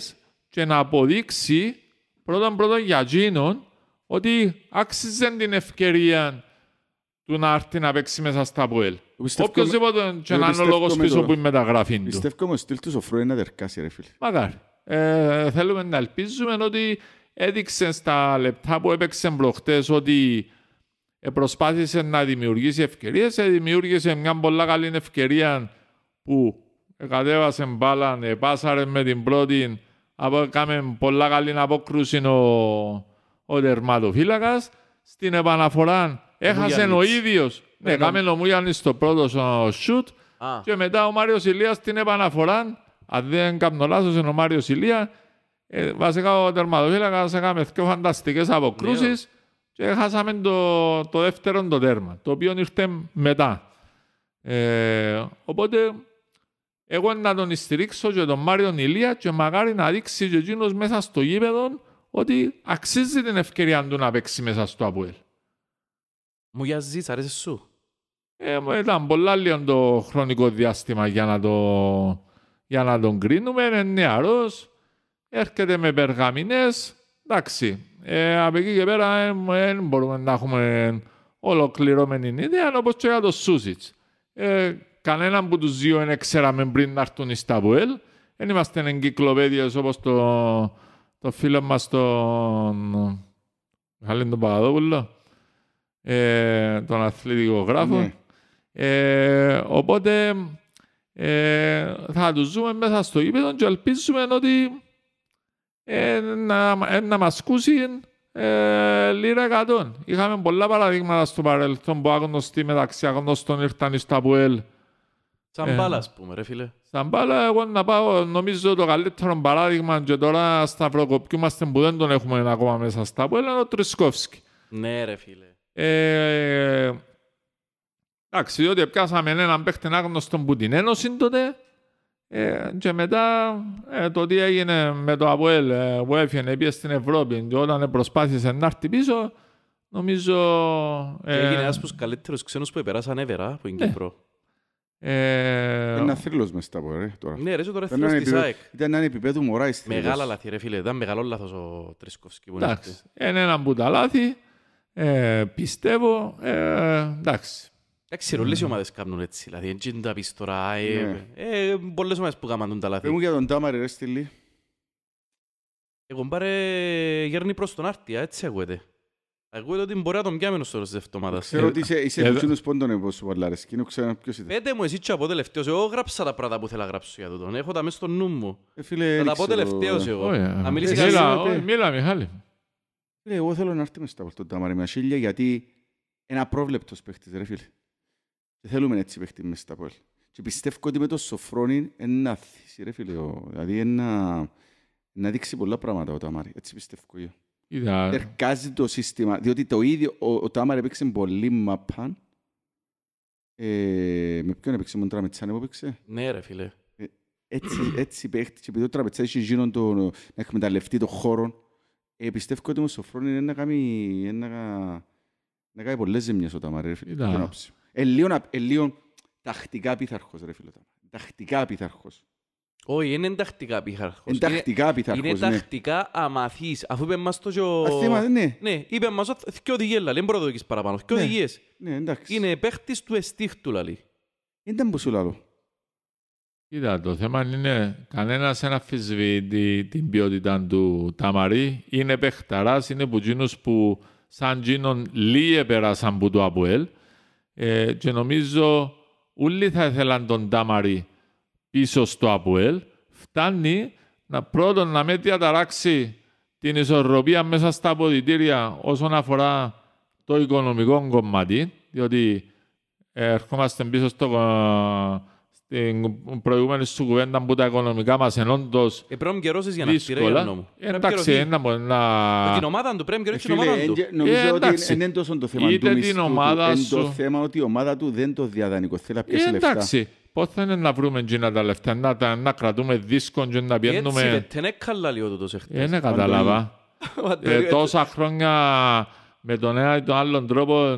και να αποδείξει πρώτα πρώτα για εκείνον ότι άξιζε την ευκαιρία του να έρθει να παίξει μέσα στα ΠΟΕΛ. Οποιοςδήποτε ε, και να είναι ο λόγος πίσω που είναι μεταγραφή του. Πιστεύω όμως στήλ στήλτος ο Φρόιν να δερκάσει ρε φίλε. Μακάρι. Ε, θέλουμε να ελπίζουμε ότι έδειξε στα λεπτά που έπαιξε προχτέ ότι προσπάθησε να δημιουργήσει ευκαιρίες. Δημιούργησε μια πολλά καλή ευκαιρία που κατέβασε μπάλα, πάσαρε με την πρώτη. κάμεν πολλά καλή απόκρουση ο, ο τερματοφύλακας. Στην επαναφορά έχασε ο ίδιος. Ναι, ναι, ναι, κάμε ο Μουγιάννη στο πρώτο σουτ. Και μετά ο Μάριος Ηλίας στην επαναφορά. Αν δεν κάνω λάθος, ο Μάριος Ηλίας ε, βασικά ο τερματοφύλακας έκαμε δύο φανταστικές αποκρούσεις ναι, και χάσαμε το, το δεύτερο το τέρμα, το οποίο ήρθε μετά. Ε, οπότε, εγώ να τον στηρίξω και τον Μάριον Ηλία και μακάρι να δείξει και εκείνος μέσα στο γήπεδο ότι αξίζει την ευκαιρία του να παίξει μέσα στο Αποέλ. Μου γιαζείς, αρέσεις σου. Ε, ήταν πολλά λίγο το χρονικό διάστημα για να, το, για να τον κρίνουμε. Είναι νεαρός, έρχεται με περγαμινές, εντάξει, ε, από εκεί και πέρα ε, ε, ε μπορούμε να έχουμε ολοκληρωμένη ιδέα, όπως και για το Σούσιτς. Ε, κανέναν που τους δύο δεν ξέραμε πριν να έρθουν στα Βουέλ, Δεν είμαστε εγκυκλοπαίδειες όπως το, το φίλο μας τον Χαλήν τον Παπαδόπουλο, ε, τον αθλητικό γράφο. Ναι. Ε, οπότε ε, θα τους ζούμε μέσα στο ύπεδο και ελπίζουμε ότι ε, να, ε, να μας κούσουν ε, λίρα εκατόν. Είχαμε πολλά παραδείγματα στο παρελθόν που άγνωστοι μεταξύ αγνώστων ήρθαν στο Αποέλ. Σαν ε, μπάλα, ας πούμε, ρε φίλε. Σαν μπάλα, εγώ να πάω, νομίζω το καλύτερο παράδειγμα και τώρα σταυροκοπιούμαστε που δεν τον έχουμε ακόμα μέσα στα Αποέλ, είναι ο Τρισκόφσκι. Ναι, ρε φίλε. Ε, εντάξει, διότι πιάσαμε έναν παίχτη άγνωστο που την ένωση τότε, ε, και μετά ε, το τι έγινε με το Αβουέλ ε, που έφυγε, πήγε στην Ευρώπη και όταν προσπάθησε να έρθει πίσω, νομίζω... Ε, και έγινε ένας από τους καλύτερους ξένους που επεράσαν έβερα από την ναι. Κύπρο. Ε... Ένα θρύλος μες από τώρα. Ναι, ρε, τώρα θρύλος της ΑΕΚ. Ήταν ένα επίπεδο μωρά θρύλος. Μεγάλα λάθη, ρε φίλε. Ήταν μεγάλο λάθος ο Τρισκοφσκι. Εντάξει, είναι ένα που λάθη. Ε, πιστεύω, ε, εντάξει, Εντάξει, όλες οι ομάδες κάνουν έτσι, δηλαδή έτσι τα πεις ναι. τώρα, ε, πολλές ομάδες που κάνουν τα λάθη. Πρέπει μου για τον Τάμαρη, ρε στη Λί. Εγώ μπάρε γέρνει προς τον Άρτια, έτσι ακούεται. Ακούγεται ότι μπορεί να τον πιάμε στο τέλος της εβδομάδας. Ξέρω ότι είσαι, είσαι λουτσίνος ε, πόντων σου βαλάρες και ξέρω ποιος ήταν. Πέντε μου εσύ και από τελευταίος, εγώ γράψα τα πράγματα που θέλω να γράψω για τον. Έχω τα μέσα στο νου μου. Ε, φίλε, Θα τα πω τελευταίος εγώ. Να μιλήσει κανείς. Μίλα Μιχάλη. Εγώ θέλω να έρθει μες τα από τον Ταμαρή γιατί ένα πρόβλεπτος παίχτης ρε φίλε. Και θέλουμε έτσι παίχτη μέσα στα πόλη. Και πιστεύω ότι με το σοφρόνι είναι να θύσει, ρε φίλε. Δηλαδή να δείξει πολλά πράγματα ο Ταμάρη. Έτσι πιστεύω εγώ. Ερκάζει το σύστημα. Διότι το ίδιο ο, ο Τάμαρ έπαιξε πολύ μαπάν. Ε, με ποιον έπαιξε, με τον Τραμετσάνη που έπαιξε. Ναι ρε φίλε. Ε, έτσι, έτσι παίχτηκε. Επειδή ο Τραμετσάνη έχει γίνον το, να εκμεταλλευτεί το χώρο. Ε, πιστεύω ότι ο Σοφρόνι είναι να κάνει, να, να κάνει πολλές ζημιές ο Τάμαρ. Ρε φίλε. Ήταν. Ελίγο ε, τακτικά πειθαρχός, ρε φίλο. Τακτικά Όχι, είναι ναι. τακτικά πειθαρχός. Είναι τακτικά ναι. Είναι τακτικά αμαθή. Αφού είπε μας το. Αθήμα, ναι. Ναι, είπε μα το. και οδηγεί, λέει. Δεν μπορώ να παραπάνω. Και οδηγείς. Ναι, ναι, εντάξει. Είναι παίχτης του εστίχτου, λέει. Ήταν που σου λαλό. Κοίτα, το θέμα είναι κανένας δεν αφισβητεί την ποιότητα του Ταμαρί. Είναι παιχταρά, είναι που που σαν γίνον λίγε πέρασαν που το Αποέλ. Ε, και νομίζω όλοι θα ήθελαν τον Ντάμαρη πίσω στο Αποέλ. Φτάνει να πρώτον να με διαταράξει την ισορροπία μέσα στα αποδητήρια όσον αφορά το οικονομικό κομμάτι, διότι ε, ερχόμαστε πίσω στο προηγούμενη σου κουβέντα που τα οικονομικά μας είναι Ε, πρέπει να καιρώσει για να στείλει τον νόμο. Ε, εντάξει, ένα μπορεί να. Την ομάδα του πρέπει να την ε, ομάδα του. Νομίζω ε, ότι είναι τόσο το θέμα του μισθού του. Είναι το θέμα ότι η ομάδα του δεν το διαδανικό. Θέλει να πιέσει λεφτά. Εντάξει. Πώς θα είναι να βρούμε τζίνα τα λεφτά, να, τα, να κρατούμε δίσκον και να πιένουμε... Έτσι, δεν είναι καλά λίγο το χτες. Δεν ναι, κατάλαβα. τόσα χρόνια με τον ένα ή τον άλλον τρόπο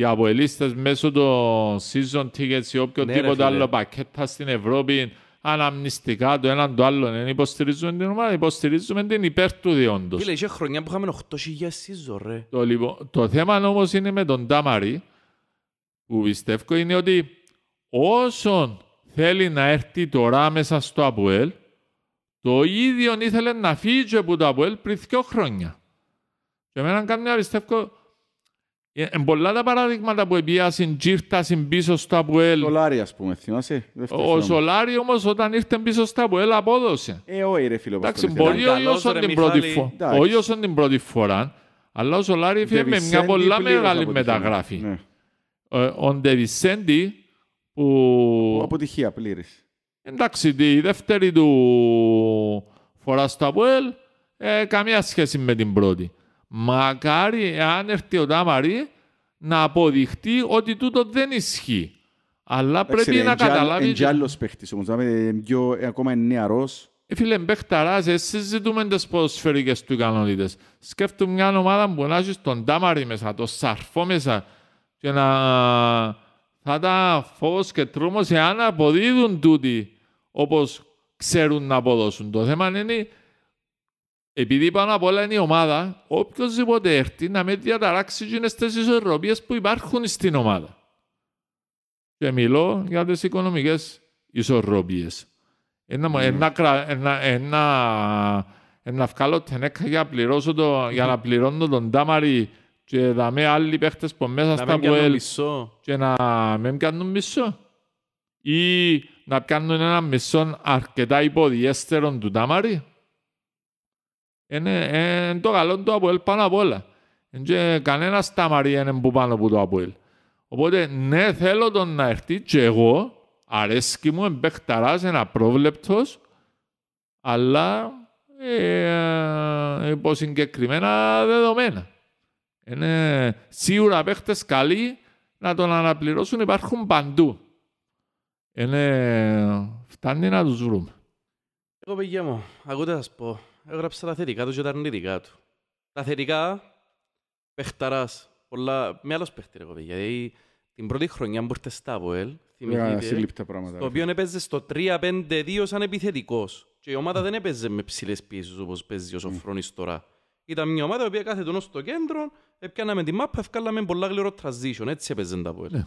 οι αποελίστε μέσω των season tickets ή οποιοδήποτε ναι, άλλο πακέτα στην Ευρώπη αναμνηστικά το έναν το άλλο δεν υποστηρίζουμε την ομάδα, υποστηρίζουμε την υπέρ του διόντω. Φίλε, είχε χρονιά που είχαμε 8.000 season, ρε. Το, λοιπόν, το θέμα όμως είναι με τον Τάμαρη που πιστεύω είναι ότι όσον θέλει να έρθει τώρα μέσα στο Αποέλ, το ίδιο ήθελε να φύγει από το Αποέλ πριν δύο χρόνια. Και εμένα κάνει να πιστεύω είναι πολλά τα παραδείγματα που επίασαν τζίρτασαν πίσω στο Αποέλ. Σολάρι, ας πούμε, θυμάσαι. Ο Σολάρι όμως όταν ήρθε πίσω στο Αποέλ απόδωσε. Ε, όχι ρε φίλο. Εντάξει, μπορεί όχι είναι την πρώτη φορά, αλλά ο Σολάρι έφυγε με μια πολλά μεγάλη μεταγράφη. Ναι. Ε, ο Ντεβισέντη που... Αποτυχία πλήρης. Εντάξει, τη δεύτερη του φορά στο Αποέλ, ε, καμία σχέση με την πρώτη. Μακάρι αν έρθει ο Τάμαρη να αποδειχτεί ότι τούτο δεν ισχύει. Αλλά πρέπει ρε, να καταλάβει... Είναι και άλλος παίχτης όμως, πιο, ακόμα είναι νεαρός. Ε, φίλε, μπαιχταράς, εσείς ζητούμε τις ποδοσφαιρικές του ικανότητες. Σκέφτομαι μια ομάδα που να έχει τον Τάμαρη μέσα, τον σαρφό μέσα και να θα ήταν φόβος και τρόμος εάν αποδίδουν τούτοι όπως ξέρουν να αποδώσουν. Το θέμα είναι επειδή πάνω απ' όλα είναι η ομάδα, όποιος έρθει να με διαταράξει είναι τις ισορροπίες που υπάρχουν στην ομάδα. Και μιλώ για τις οικονομικές ισορροπίες. Ένα, mm. ένα, ένα, ένα, ένα βγάλω τενέκα για, πληρώσω το, mm. για να πληρώνω τον τάμαρη και να με άλλοι παίχτες που μέσα να στα Βουέλ και να με κάνουν μισό. Ή να πιάνουν ένα μισό αρκετά υποδιέστερον του τάμαρη είναι, το καλό του Αποέλ πάνω απ' όλα. Και κανένα σταμαρί είναι που πάνω από το Αποέλ. Οπότε ναι θέλω τον να έρθει και εγώ, αρέσκει μου, εμπέχταρας, ένα απρόβλεπτος, αλλά ε, ε, υπό συγκεκριμένα δεδομένα. Είναι ε, σίγουρα παίχτες καλοί να τον αναπληρώσουν υπάρχουν παντού. Είναι... Ε, φτάνει να τους βρούμε. Εγώ παιδιά μου, ακούτε θα σας πω έγραψα τα θετικά του και τα αρνητικά του. Τα θετικά, παιχταράς. Πολλά... Με άλλος παίχτη, ρε κοπέγια. Γιατί την πρώτη χρονιά που ήρθες στα Βοέλ, θυμηθείτε, πράγματα, το οποίο έπαιζες στο 3-5-2 σαν επιθετικός. Και η ομάδα δεν έπαιζε με ψηλές πίσει όπως παίζει ο Σοφρόνης ναι. τώρα. Ήταν μια ομάδα που κάθε κάθεται στο κέντρο, έπιαναμε τη μάπα, ευκάλαμε πολλά γλυρό transition. Έτσι έπαιζε τα ΑΠΟΕΛ. Ναι.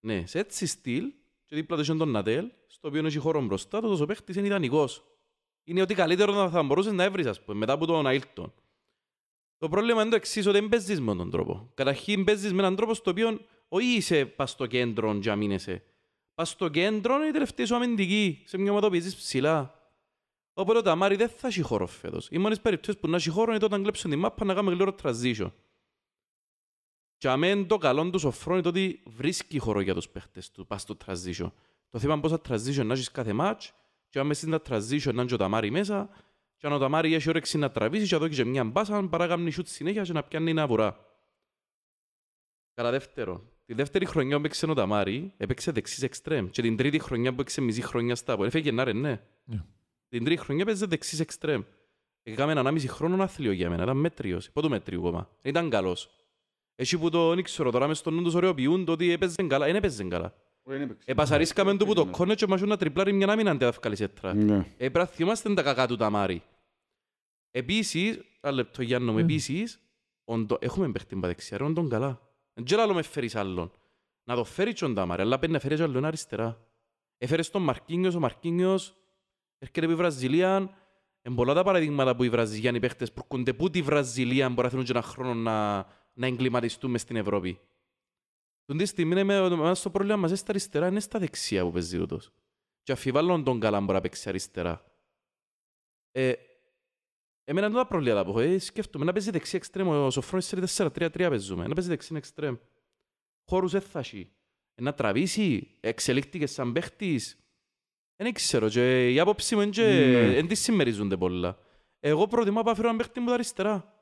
ναι, σε έτσι στυλ, και δίπλα τους τον Νατέλ, στο οποίο έχει χώρο μπροστά, το παίχτης είναι ιδανικός είναι ότι καλύτερο θα μπορούσες να έβρεις, ας πούμε, μετά από τον Αίλτον. Το πρόβλημα είναι το εξής, ότι δεν παίζεις με τον τρόπο. Καταρχήν παίζεις με έναν τρόπο στο οποίο όχι είσαι πας στο κέντρο, για μείνεσαι. Πας στο κέντρο είναι η τελευταία σου αμυντική, σε μια ομάδα που ψηλά. Οπότε ο Ταμάρι δεν θα έχει χώρο φέτος. Οι μόνες περιπτώσεις που να έχει χώρο είναι όταν κλέψουν τη μάπα να κάνουμε λίγο τραζίσιο. Και αμέν το καλό τους σοφρόν είναι ότι βρίσκει χώρο για τους παίχτες του πας στο τραζίσιο. Το θέμα πόσα τραζίσιο να έχεις κάθε μάτσο και αν μέσα στην transition να είναι ο Ταμάρι μέσα και αν ο Ταμάρι έχει όρεξη να τραβήσει και εδώ και μια μπάσα παράγαμνη σούτ συνέχεια και να πιάνει ένα βουρά. Κατά δεύτερο, τη δεύτερη χρονιά που έπαιξε ο Ταμάρι έπαιξε δεξής εξτρέμ και την τρίτη χρονιά που έπαιξε μισή χρονιά στα πόλη. έφεγε να ρε ναι. Yeah. Ναι. Την τρίτη χρονιά έπαιξε δεξής εξτρέμ. Έκαμε έναν άμιση χρόνο να αθλείο για μένα, ήταν μέτριος, υπό το μέτριο κόμμα. Ήταν καλός. Έτσι που το, δεν τώρα μες στο νου τους ποιούν το ότι έπαιζε καλά, Είναι έπαιζε καλά. Επασαρίσκαμε του που το ναι. κόνε και μασούν να τριπλάρει μια ναι. ε, να μην αντεύκαλει σέτρα. Έπρα θυμάστε τα κακά του τα μάρη. Επίσης, ένα λεπτό Γιάννο μου, ναι. επίσης, έχουμε παίχτη δεξιά, ρε τον καλά. Δεν άλλο με φέρεις άλλον. Να το φέρει τον Ταμάρη, αλλά πρέπει να φέρει άλλον αριστερά. Έφερες τον Μαρκίνιος, ο Μαρκίνιος έρχεται από η Βραζιλία. Είναι πολλά τα παραδείγματα που οι Βραζιλιάνοι παίχτες που τη Βραζιλία μπορεί να θέλουν και ένα χρόνο να, να στην Ευρώπη. Τον τη στιγμή είναι μέσα στο πρόβλημα μαζί στα αριστερά, είναι στα δεξιά που παίζει ούτως. Και αφιβάλλον τον καλά μπορεί να παίξει αριστερά. Ε, εμένα είναι τα προβλήματα που έχω. Ε, σκέφτομαι να παίζει δεξί εξτρέμ, ο Σοφρόνης 4-3-3 παίζουμε. Να παίζει δεξί εξτρέμ. Χώρους δεν θα έχει. Να τραβήσει, εξελίχθηκε σαν παίχτης. Δεν ξέρω, και η άποψη μου είναι και δεν ναι. mm. τη συμμερίζονται πολλά. Εγώ προτιμώ να πάω έναν παίχτη μου τα αριστερά.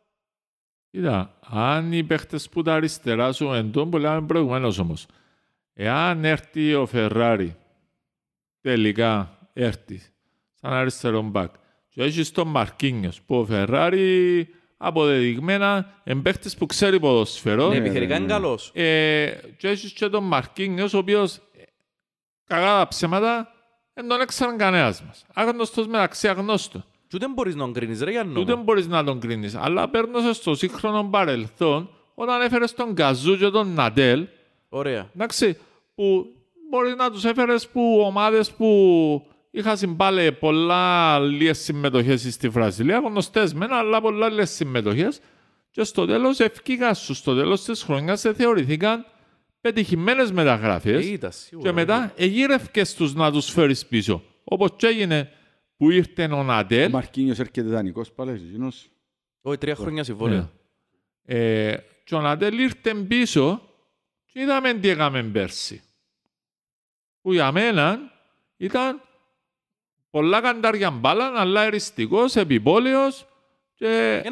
Κοίτα, αν οι παίχτες που τα αριστερά σου εντό που λέμε προηγουμένως όμως, εάν έρθει ο Φεράρι τελικά έρθει σαν αριστερό μπακ και έχεις τον Μαρκίνιος που ο Φεράρι αποδεδειγμένα είναι παίχτης που ξέρει ποδοσφαιρό ναι, επιθερικά είναι ναι, ναι, ναι. καλός ε, και έχεις και τον Μαρκίνιος ο οποίος ε, κακά τα ψέματα δεν τον έξαναν κανένας μας άγνωστος μεταξύ αγνώστων του δεν μπορείς να τον κρίνεις ρε Γιάννο. Του μπορείς να τον κρίνεις. Αλλά σε στο σύγχρονο παρελθόν όταν έφερες τον Καζού και τον Ναντέλ. Ωραία. Εντάξει, που μπορεί να τους έφερες που ομάδες που είχαν συμπάλει πολλά λίγες συμμετοχές στη Βραζιλία, γνωστές μεν, αλλά πολλά λίγες συμμετοχές. Και στο τέλος ευκήγα σου, στο τέλος της χρονιάς σε θεωρηθήκαν πετυχημένες μεταγράφειες. Ε, και μετά ναι. εγύρευκες τους να τους φέρεις πίσω. Όπως και έγινε που ήρθε ο Ναντέλ. Ο Μαρκίνιος έρχεται δανεικός πάλι, εκείνος. Όχι, τρία χρόνια συμβόλαιο. Ε, ε, και ο Ναντέλ ήρθε πίσω και είδαμε τι έκαμε πέρσι. Που για μένα ήταν πολλά καντάρια μπάλα, αλλά εριστικός, επιπόλαιος και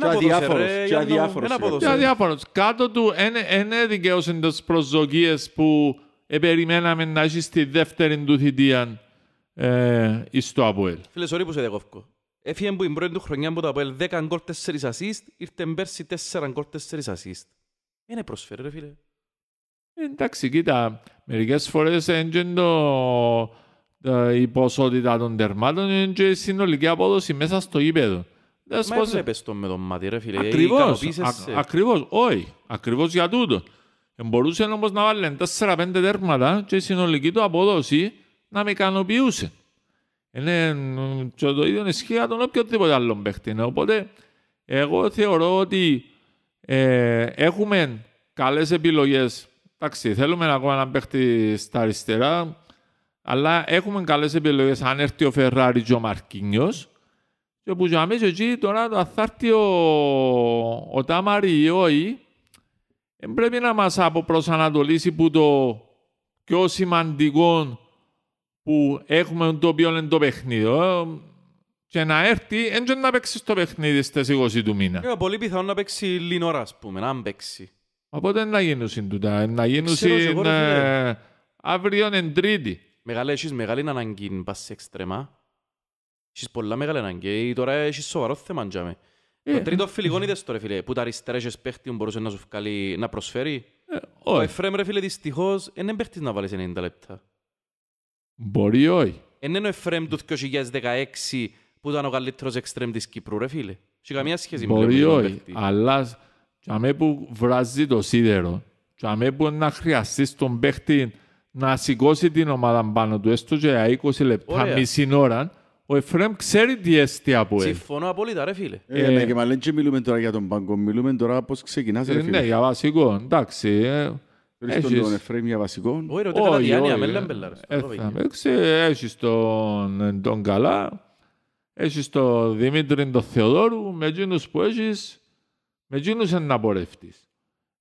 αδιάφορος. Κάτω του δεν δικαιώσαν τις προσδοκίες που περιμέναμε να έχεις στη δεύτερη του θητεία ε, στο ΑΠΟΕΛ. Φίλες, sorry που σε διακόφηκω. Έφυγε που η πρώτη του χρονιά από το ΑΠΟΕΛ 10 γκολ 4 ασίστ, ήρθε πέρσι 4 γκολ 4 ασίστ. Είναι προσφέρει ρε φίλε. Ε, εντάξει, κοίτα, μερικές φορές έγινε το... Ε, η ποσότητα των τερμάτων είναι και η συνολική απόδοση μέσα στο γήπεδο. Μα πώς... έβλεπες το με τον μάτι ρε φίλε. Ακριβώς, α, ακριβώς, όχι, ακριβώς για τούτο. Μπορούσε όμως να βάλει 4-5 τέρματα και η συνολική του απόδοση να με ικανοποιούσε. Είναι και το ίδιο ισχύει τον οποιοδήποτε άλλο παίχτη. Ναι. Οπότε, εγώ θεωρώ ότι ε, έχουμε καλές επιλογές. Εντάξει, θέλουμε ακόμα να παίχτη στα αριστερά, αλλά έχουμε καλές επιλογές αν έρθει ο Φεράρι και ο Μαρκίνιος. Και που για μέσα τώρα το αθάρτιο ο, ο Τάμαρη ή όχι, πρέπει να μας αποπροσανατολίσει που το πιο σημαντικό που έχουμε το οποίο είναι το παιχνίδι. Και να έρθει, έντια να παίξει το παιχνίδι στις 20 του μήνα. Είναι πολύ πιθανό να παίξει λίγο ώρα, ας πούμε, να παίξει. Οπότε να γίνουν τούτα, να γίνουν ε, αύριο είναι τρίτη. Μεγάλη, έχεις μεγάλη αναγκή να πας σε εξτρεμά. Έχεις πολλά μεγάλη αναγκή. Ε, τώρα έχεις σοβαρό θέμα, Ε, Το τρίτο ε, φιλικό είδες τώρα, φίλε, που τα αριστερά έχεις παίχτη που μπορούσε να σου βγάλει, να προσφέρει. Ο Εφρέμ, ρε φίλε, δυστυχώς, δεν παίχτης να βάλεις 90 λεπτά. Μπορεί όχι. Εν είναι ο Εφρέμ του 2016 που ήταν ο καλύτερος εξτρέμ της Κύπρου, ρε φίλε. Σε καμία σχέση με Μπορεί όχι, αλλά αμέ που βράζει το σίδερο, αμέ που να χρειαστείς τον παίχτη να σηκώσει την ομάδα πάνω του, έστω και για 20 λεπτά, Ωραία. μισή ώρα, ο Εφρέμ ξέρει τι έστει από ελ. Συμφωνώ απόλυτα, ρε φίλε. Ε, ναι, ε, ναι, και μα λένε και μιλούμε τώρα για τον Παγκο, μιλούμε τώρα πώς ξεκινάς, ρε ε, ναι, φίλε. Ναι, για βασικό, εντάξει. Ε, Έχεις τον Εφραίμια βασικό. Όχι, ε. τα ε, διάνοια, ε, Έχεις τον τον Καλά, έχεις τον Δημήτρη τον Θεοδόρου, με εκείνους που έχεις, με εκείνους να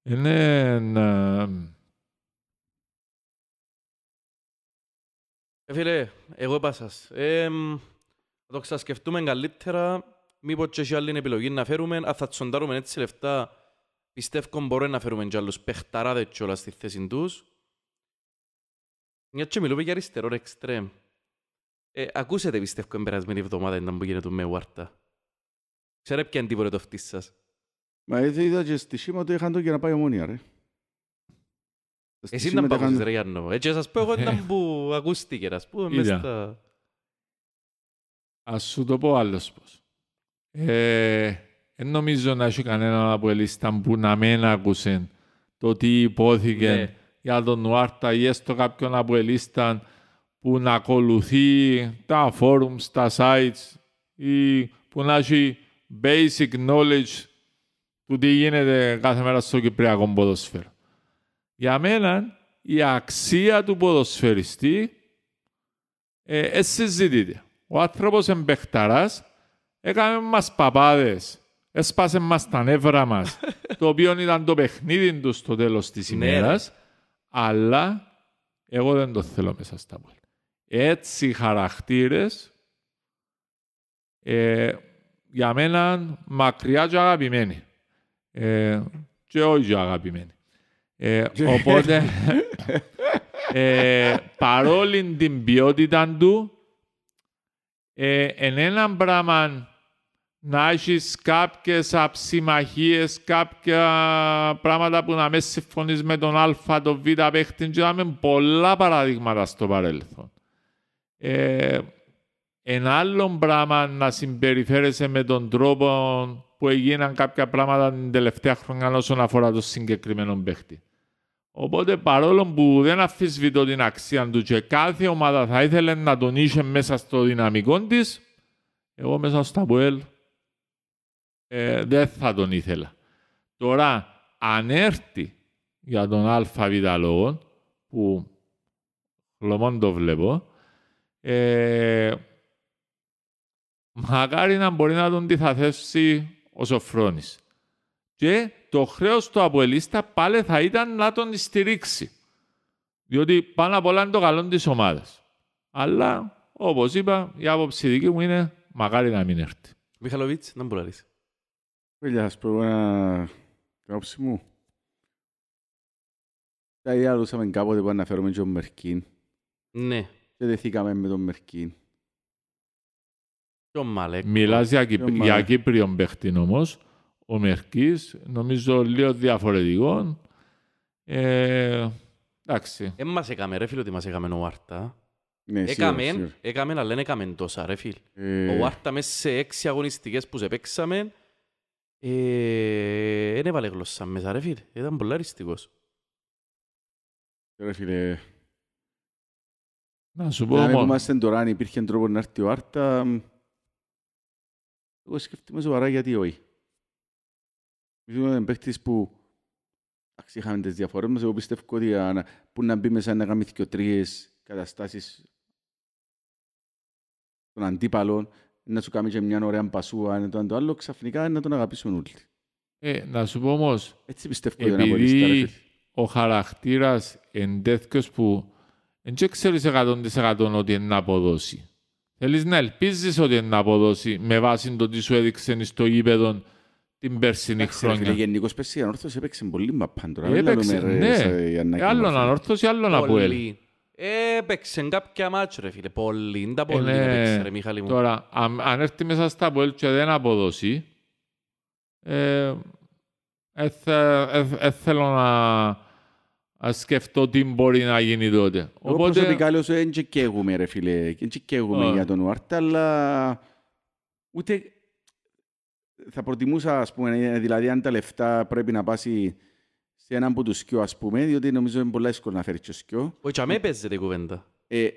Είναι... Φίλε, εγώ είπα σας. Θα το ξασκεφτούμε καλύτερα, μήπως και έχει άλλη επιλογή να φέρουμε, αν θα τσοντάρουμε έτσι λεφτά Πιστεύω μπορούμε να φέρουμε κι άλλους παιχταράδες όλα στη θέση τους. Μια και μιλούμε για αριστερό εξτρέμ. Ε, ακούσατε πιστεύω την περασμένη εβδομάδα ήταν που γίνεται με Βάρτα. Ξέρε ποια είναι τίποτα το αυτής σας. Μα είδα, και στη σήμα ότι είχαν το και να πάει ομόνια ρε. Εσύ να πάγουσες ρε Γιάννο. Έτσι σας πω εγώ ήταν που ακούστηκε ας πούμε μέσα στα... Ας σου το πω άλλος πως. Ε, δεν νομίζω να έχει κανένα από ελίστα που να μην άκουσε το τι υπόθηκε ναι. για τον Νουάρτα ή έστω κάποιον από ελίστα που να ακολουθεί τα forums, τα sites ή που να έχει basic knowledge του τι γίνεται κάθε μέρα στο κυπριακό ποδοσφαίρο. Για μένα η αξία του ποδοσφαιριστή ε, ε συζητείται. Ο άνθρωπος εμπεχταράς έκαμε μας παπάδες Έσπασε μας τα νεύρα μας, το οποίο ήταν το παιχνίδι τους στο τέλος της ναι, ημέρας, αλλά εγώ δεν το θέλω μέσα στα πόλη. Έτσι οι χαρακτήρες ε, για μένα μακριά και αγαπημένοι. Ε, και όχι και αγαπημένοι. Ε, οπότε, ε, παρόλη την ποιότητα του, ε, εν έναν πράγμα να έχεις κάποιες αψημαχίες, κάποια πράγματα που να με συμφωνείς με τον α, τον β παίχτη και να πολλά παραδείγματα στο παρελθόν. Ε, ένα άλλο πράγμα να συμπεριφέρεσαι με τον τρόπο που έγιναν κάποια πράγματα την τελευταία χρονιά όσον αφορά το συγκεκριμένο παίχτη. Οπότε παρόλο που δεν αφισβητώ την αξία του και κάθε ομάδα θα ήθελε να τον είχε μέσα στο δυναμικό της, εγώ μέσα στο Αποέλ ε, δεν θα τον ήθελα. Τώρα, αν έρθει για τον ΑΒ λόγο, που λομόν το βλέπω, ε, μακάρι να μπορεί να τον θέσει ο Σοφρόνης. Και το χρέος του Αποελίστα πάλι θα ήταν να τον στηρίξει. Διότι πάνω απ' όλα είναι το καλό της ομάδας. Αλλά, όπως είπα, η άποψη δική μου είναι μακάρι να μην έρθει. Μιχαλοβίτς, να μπορείς. Φίλια, θα σας πω ένα... την όψη μου. Τα ίδια λούσαμε κάποτε που αναφέρομαι και τον Μερκίν. Ναι. Και δεθήκαμε με τον Μερκίν. Και ο Μαλέκ. Μιλάς για, Κυπ... για Κύπριον παίχτη όμως. Ο Μερκής, νομίζω λίγο διαφορετικό. Ε, εντάξει. Εν μας έκαμε ρε φίλε ότι μας έκαμε ο Άρτα. Ναι, έκαμε, έκαμε, αλλά δεν έκαμε τόσα ρε φίλε. Ε... Ο Άρτα μέσα σε έξι αγωνιστικές που σε παίξαμε δεν ε, έβαλε γλώσσα μέσα ρε φίλε, ήταν πολύ αριστικός. Ρε φίλε, να σου πω όμως. Αν είμαστε τώρα, αν υπήρχε τρόπος να έρθει ο Άρτα, εγώ σκέφτομαι σοβαρά γιατί όχι. Μιλούμε έναν παίκτης που είχαμε τις διαφορές μας, εγώ πιστεύω ότι που να μπει μέσα να κάνει τρίες τρεις καταστάσεις των αντίπαλων, να σου κάνει και μια ωραία μπασούα, να το, το άλλο, ξαφνικά να τον αγαπήσουν όλοι. Ε, να σου πω όμως. Έτσι πιστεύω επειδή είναι ο χαρακτήρας εν που δεν ξέρει 100% ότι να αποδώσει. Θέλεις να ελπίζεις ότι να αποδώσει με βάση το τι σου έδειξε στο γήπεδο την περσινή χρονιά. Ο πέρσι η ανόρθωση έπαιξε πολύ μα Έπαιξε, ναι. Άλλον ανόρθωση, άλλον απόελ. Έπαιξε κάποια μάτσο ρε φίλε, πολύ, τα ε, πολύ έπαιξε ναι. ρε Μιχάλη μου. Τώρα, αν έρθει μέσα στα Αποέλ και δεν αποδώσει, ε, ε, θέλω να να σκεφτώ τι μπορεί να γίνει τότε. Εγώ Οπότε... προσωπικά λέω δεν καίγουμε ρε φίλε, δεν τσεκαίγουμε oh. για τον Ουάρτα, αλλά ούτε θα προτιμούσα, ας πούμε, δηλαδή αν τα λεφτά πρέπει να πάσει σε έναν που τους σκιό, ας πούμε, διότι νομίζω είναι πολύ εύκολο να φέρεις και σκιό. Όχι, αμέ παίζεται η κουβέντα. Ε,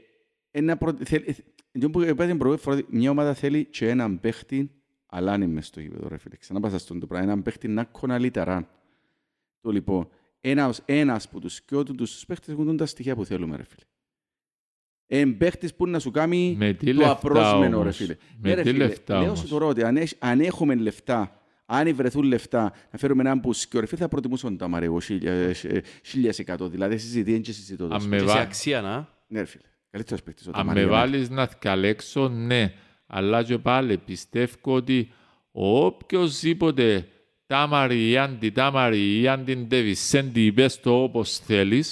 ένα ε, προ... φορά, μια ομάδα θέλει και έναν παίχτη αλλά είναι μες στο γήπεδο, ρε φίλε. Ξανά πάσα στον το πράγμα. Έναν παίχτη να κοναλίταρα. Το λοιπόν, ένας, ένας που τους σκιό του, τους παίχτες έχουν τα στοιχεία που θέλουμε, ρε φίλε. Εν παίχτης που να σου κάνει το απρόσμενο, ρε φίλε. Με ε, τι λεφτά λεφτά, λέω σου το ρώτη, αν, έχ, αν έχουμε λεφτά αν βρεθούν λεφτά να φέρουμε έναν που σκιορφή, θα προτιμούσαν τα μαρέ εγώ ε, ε, εκατό, Δηλαδή, συζητή, είναι και συζητώ. Αν με βάλει. αξία, να. Ναι, φίλε. Καλύτερος παίκτης. Αν με βάλεις να καλέξω, ναι. Αλλά και πάλι πιστεύω ότι οποιοδήποτε τάμαρι ή αντιτάμαρι ή αντιντεβισέντη είπες το όπως θέλεις,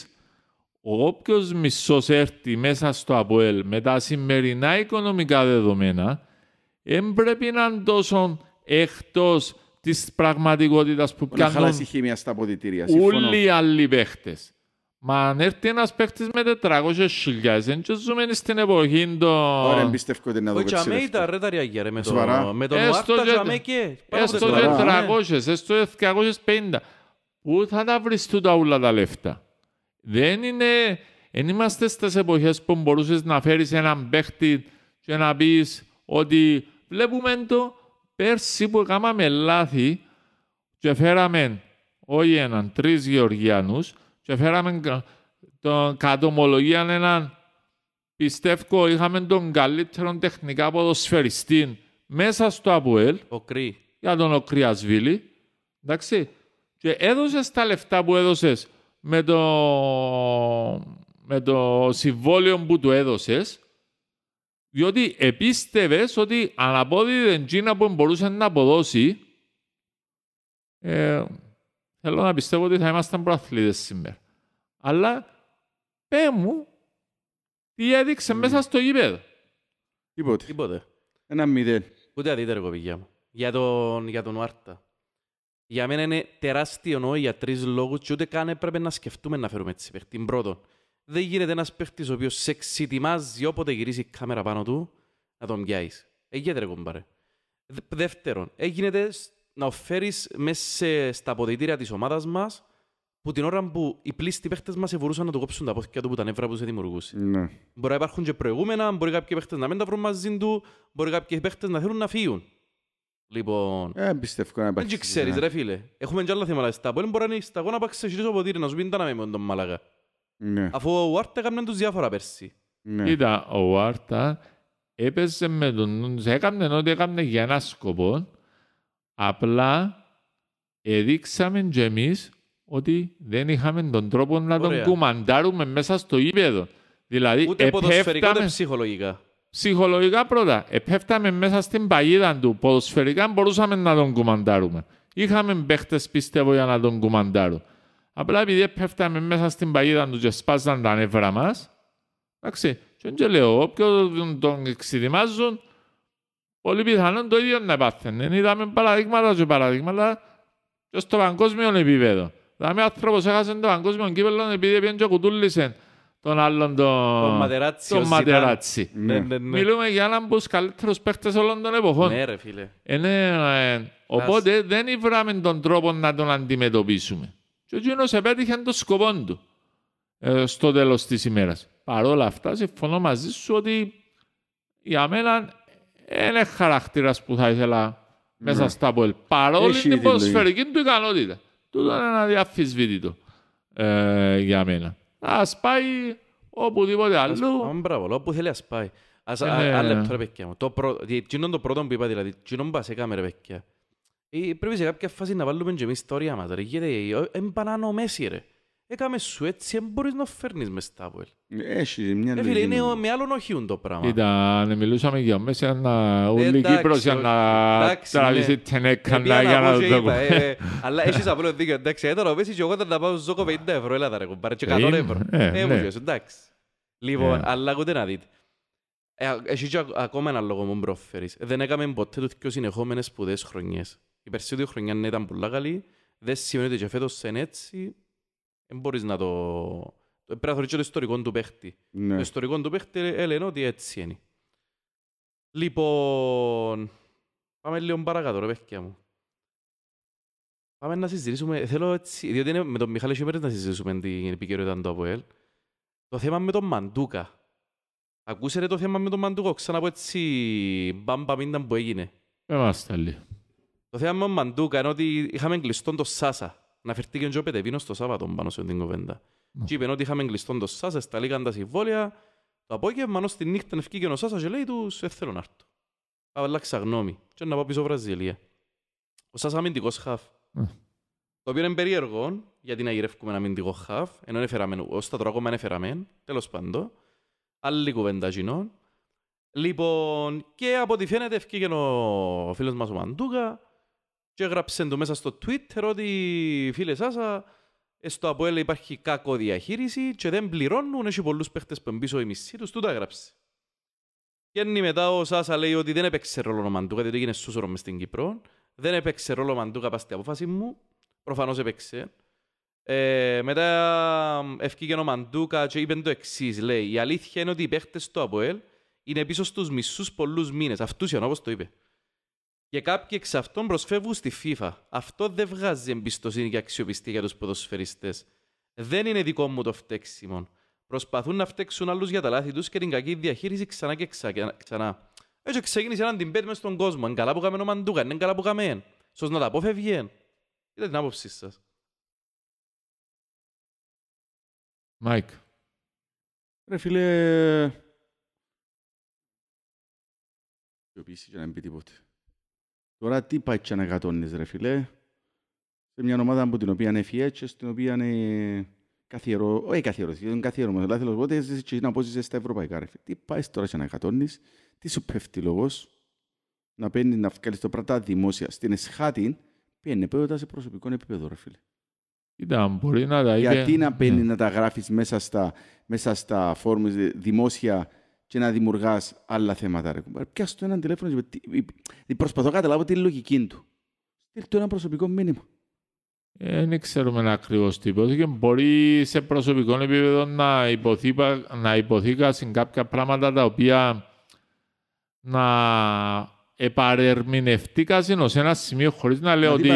όποιος μισός έρθει μέσα στο ΑΠΟΕΛ με τα σημερινά οικονομικά δεδομένα, δεν πρέπει να είναι τόσο εκτός της πραγματικότητας που πιάνουν Να χαλάσει η χημία στα αποδητήρια. Όλοι οι άλλοι παίχτες. Μα αν έρθει ένας παίχτης με 400 χιλιάδες, δεν ζούμε στην εποχή των. Ωραία, εμπιστεύω ότι να δω κάτι ήταν ρε τα ριάγια, ρε, με τον ε, Μάρτα, και. Έστω και έστω και 250. Πού θα τα βρεις τούτα όλα τα λεφτά. Δεν είναι... Εν είμαστε στις εποχές που μπορούσες να φέρεις έναν παίχτη και να πεις ότι βλέπουμε το, Πέρσι που έκαναμε λάθη και φέραμε όχι έναν, τρεις Γεωργιανούς και φέραμε τον κατομολογία έναν πιστεύω είχαμε τον καλύτερο τεχνικά ποδοσφαιριστή μέσα στο ΑΠΟΕΛ για τον Οκριασβίλη εντάξει και έδωσες τα λεφτά που έδωσες με το, με το συμβόλαιο που του έδωσες διότι επίστευες ότι αναπόδιδε εντζίνα που μπορούσε να αποδώσει ε, θέλω να πιστεύω ότι θα ήμασταν προαθλητέ σήμερα. Αλλά πέ μου τι έδειξε mm. μέσα στο γήπεδο. Τίποτε. Τίποτε. Ένα μηδέν. Ούτε αδύτερο παιδιά μου. Για τον, για τον Άρτα. Για μένα είναι τεράστιο νόημα για τρεις λόγους και ούτε καν έπρεπε να σκεφτούμε να φέρουμε έτσι Την Πρώτον, δεν γίνεται ένας παίχτης ο οποίος σε ξετοιμάζει όποτε γυρίζει η κάμερα πάνω του να τον πιάσεις. Έγινε κομπάρε. Δεύτερον, έγινε να φέρεις μέσα στα αποδητήρια της ομάδας μας που την ώρα που οι πλήστοι παίχτες μας ευωρούσαν να του κόψουν τα πόθηκια του που τα νεύρα που σε δημιουργούσε. Ναι. Μπορεί να υπάρχουν και προηγούμενα, μπορεί κάποιοι παίχτες να μην τα βρουν μαζί του, μπορεί κάποιοι παίχτες να θέλουν να φύγουν. Λοιπόν. Ε, πιστεύω να υπάρχει. Δεν ξέρεις, ναι. ρε φίλε. Έχουμε και άλλα θέματα. Στα πόλη μπορεί να είναι στα γόνα να πάει να σου πει να με τον Μαλάκα. Ναι. Αφού ο Άρτα έκαναν τους διάφορα πέρσι. Ναι. Κοίτα, ο Άρτα έπαιζε με τον... Έκανε ό,τι έκανε για ένα σκοπό. Απλά έδειξαμε και εμείς ότι δεν είχαμε τον τρόπο να τον κουμαντάρουμε μέσα στο ύπεδο. Δηλαδή, ούτε ποδοσφαιρικά, ούτε ψυχολογικά. Ψυχολογικά πρώτα. Επέφταμε μέσα στην παγίδα του. Ποδοσφαιρικά μπορούσαμε να τον κουμαντάρουμε. Είχαμε παίχτες, πιστεύω, για να τον κουμαντάρουμε. Απλά επειδή πέφταμε μέσα στην παγίδα του και σπάσαν τα νεύρα μας, εντάξει, και δεν λέω, όποιον τον εξειδημάζουν, πολύ πιθανόν το ίδιο να πάθαινε. Είδαμε παραδείγματα και παραδείγματα και στο παγκόσμιο επίπεδο. Δηλαδή, άνθρωπος έχασε το παγκόσμιο κύπελο επειδή πήγαινε και κουτούλησε τον άλλον τον, τον Ματεράτσι. Ναι. ναι. Ναι, ναι, Μιλούμε για έναν από καλύτερος καλύτερους παίχτες όλων των εποχών. Ναι ρε φίλε. Ε, ναι, ε οπότε δεν βράμε τον τρόπο να τον αντιμετωπίσουμε. Και ο Τζίνος επέτυχε το σκοπό του ε, στο τέλος της ημέρας. Παρ' όλα αυτά, συμφωνώ μαζί σου ότι για μένα είναι χαρακτήρας που θα ήθελα μέσα ναι. στα πόλη. Παρόλη την ποδοσφαιρική του ικανότητα. Τούτο είναι ένα διαφυσβήτητο ε, για μένα. Ας πάει οπουδήποτε αλλού. Αν μπράβο, όπου θέλει ας πάει. Ας, ε, α, ναι. α, λεπτό ρε παιδιά μου. Το πρώτο, τι είναι το πρώτο που είπα δηλαδή, τι είναι έκαμε ρε παιδιά. Ε, πρέπει σε κάποια φάση να βάλουμε και εμείς ιστορία μας, ρε. Γιατί εμπανάνω μέση, ρε. Έκαμε σου έτσι, δεν μπορείς να φέρνεις μες τα βουέλ. Έχει μια ε, λογική. Φίλε, είναι με άλλον οχιούν το πράγμα. Ήταν, μιλούσαμε για Μέση, να ε, ούλη Κύπρος για να ναι. τραβήσει την έκανα για να το δω. Αλλά έχεις απλό δίκιο, εντάξει. να πέσεις και εγώ θα τα πάω ζώκο 50 ευρώ, έλα ρε κουμπάρε και 100 ευρώ. Ε, μου πιέσαι, εντάξει. Λοιπόν, αλλά ακούτε να δείτε. Έχει και ακόμα ένα λόγο μου προφέρεις. Δεν έκαμε ποτέ τους πιο συνεχόμενες σπουδές χρονιές η περσίδη χρονιά ναι, ήταν πολλά καλή, δεν σημαίνει ότι και φέτος είναι έτσι, δεν μπορείς να το... Πρέπει να θεωρήσω το ιστορικό του παίχτη. Ναι. Το ιστορικό του παίχτη έλεγε ότι έτσι είναι. Λοιπόν, πάμε λίγο παρακάτω ρε παιχνιά μου. Πάμε να συζητήσουμε, θέλω έτσι, διότι είναι με τον Μιχάλη Σιωμέρες να συζητήσουμε την επικαιρότητα του ΑΠΟΕΛ. Το θέμα με τον Μαντούκα. Ακούσατε το θέμα με τον Μαντούκα, ξανά από έτσι μπαμπαμίνταν που έγινε. Είμαστε το θέμα με Μαντούκα είναι ότι είχαμε κλειστόν το Σάσα. Να φερθεί και ο Πετεβίνος το Σάββατο πάνω σε την κοβέντα. Ναι. Και είπαν ότι είχαμε κλειστόν το Σάσα, σταλήκαν τα συμβόλια. Το απόγευμα, ενώ στην νύχτα ευκήκε ο Σάσας και λέει τους «Ε, θέλω να έρθω». Αλλάξα γνώμη και να πάω πίσω Βραζιλία. Ο Σάσας αμυντικός χαφ. Ναι. Το οποίο είναι περίεργο, γιατί να γυρεύκουμε ένα αμυντικό χαφ, ενώ έφεραμε, ως τα τώρα ακόμα έφεραμε, τέλος πάντων. Άλλη κουβέντα γινών. Λοιπόν, και από ό,τι φαίνεται ευκήγε ο φίλος μας ο Μαντούκα, και έγραψε το μέσα στο Twitter ότι φίλε Σάσα, ε, στο Αποέλ υπάρχει κάκο διαχείριση και δεν πληρώνουν, έχει πολλούς παίχτες που εμπίσω η μισή τους, τούτα έγραψε. Και μετά ο Σάσα λέει ότι δεν έπαιξε ρόλο ο Μαντούκα, διότι έγινε σούσορο μες στην Κύπρο. Δεν έπαιξε ρόλο ο Μαντούκα πας στην απόφαση μου, προφανώς έπαιξε. Ε, μετά ευκήγε ο Μαντούκα και είπε το εξής, λέει, η αλήθεια είναι ότι οι παίχτες στο Αποέλ είναι πίσω στους μισούς πολλούς μήνες, είναι όπως το είπε. Και κάποιοι εξ αυτών προσφεύγουν στη FIFA. Αυτό δεν βγάζει εμπιστοσύνη και αξιοπιστία για τους ποδοσφαιριστές. Δεν είναι δικό μου το φταίξιμο. Προσπαθούν να φταίξουν άλλους για τα λάθη τους και την κακή διαχείριση ξανά και ξανά. Έτσι ξεκίνησε έναν την πέτμε στον κόσμο. Είναι καλά που καμένο Μαντούγα, είναι καλά που καμένο. Σω να τα αποφεύγει. Είδα την άποψή σας. Μάικ. Ρε φίλε. Ποιο για να μην πει τίποτε. Τώρα τι πάει και να ρε φίλε. Σε μια ομάδα από την οποία είναι και στην οποία είναι καθιερώ, όχι καθιερώθηκε, είναι καθιερό, αλλά θέλω να εγώ και να πόσεις στα ευρωπαϊκά ρε φίλε. Τι πάεις τώρα και να τι σου πέφτει λόγος. Να παίρνεις να βγάλεις το πρατά δημόσια στην εσχάτη, παίρνει πέτα σε προσωπικό επίπεδο ρε φίλε. Κοίτα, μπορεί να τα είπε... Γιατί να παίρνει ναι. να τα γράφεις μέσα στα, μέσα στα φόρμες δημόσια και να δημιουργάς άλλα θέματα. Ρε. το ένα τηλέφωνο και προσπαθώ να καταλάβω τη λογική του. Στείλ ένα προσωπικό μήνυμα. Ε, δεν ξέρουμε ακριβώς τι υποθήκε, μπορεί σε προσωπικό επίπεδο να, υποθεί, να υποθήκασαν κάποια πράγματα τα οποία να επαρερμηνευτήκα σε ένα σημείο χωρίς να λέω ότι...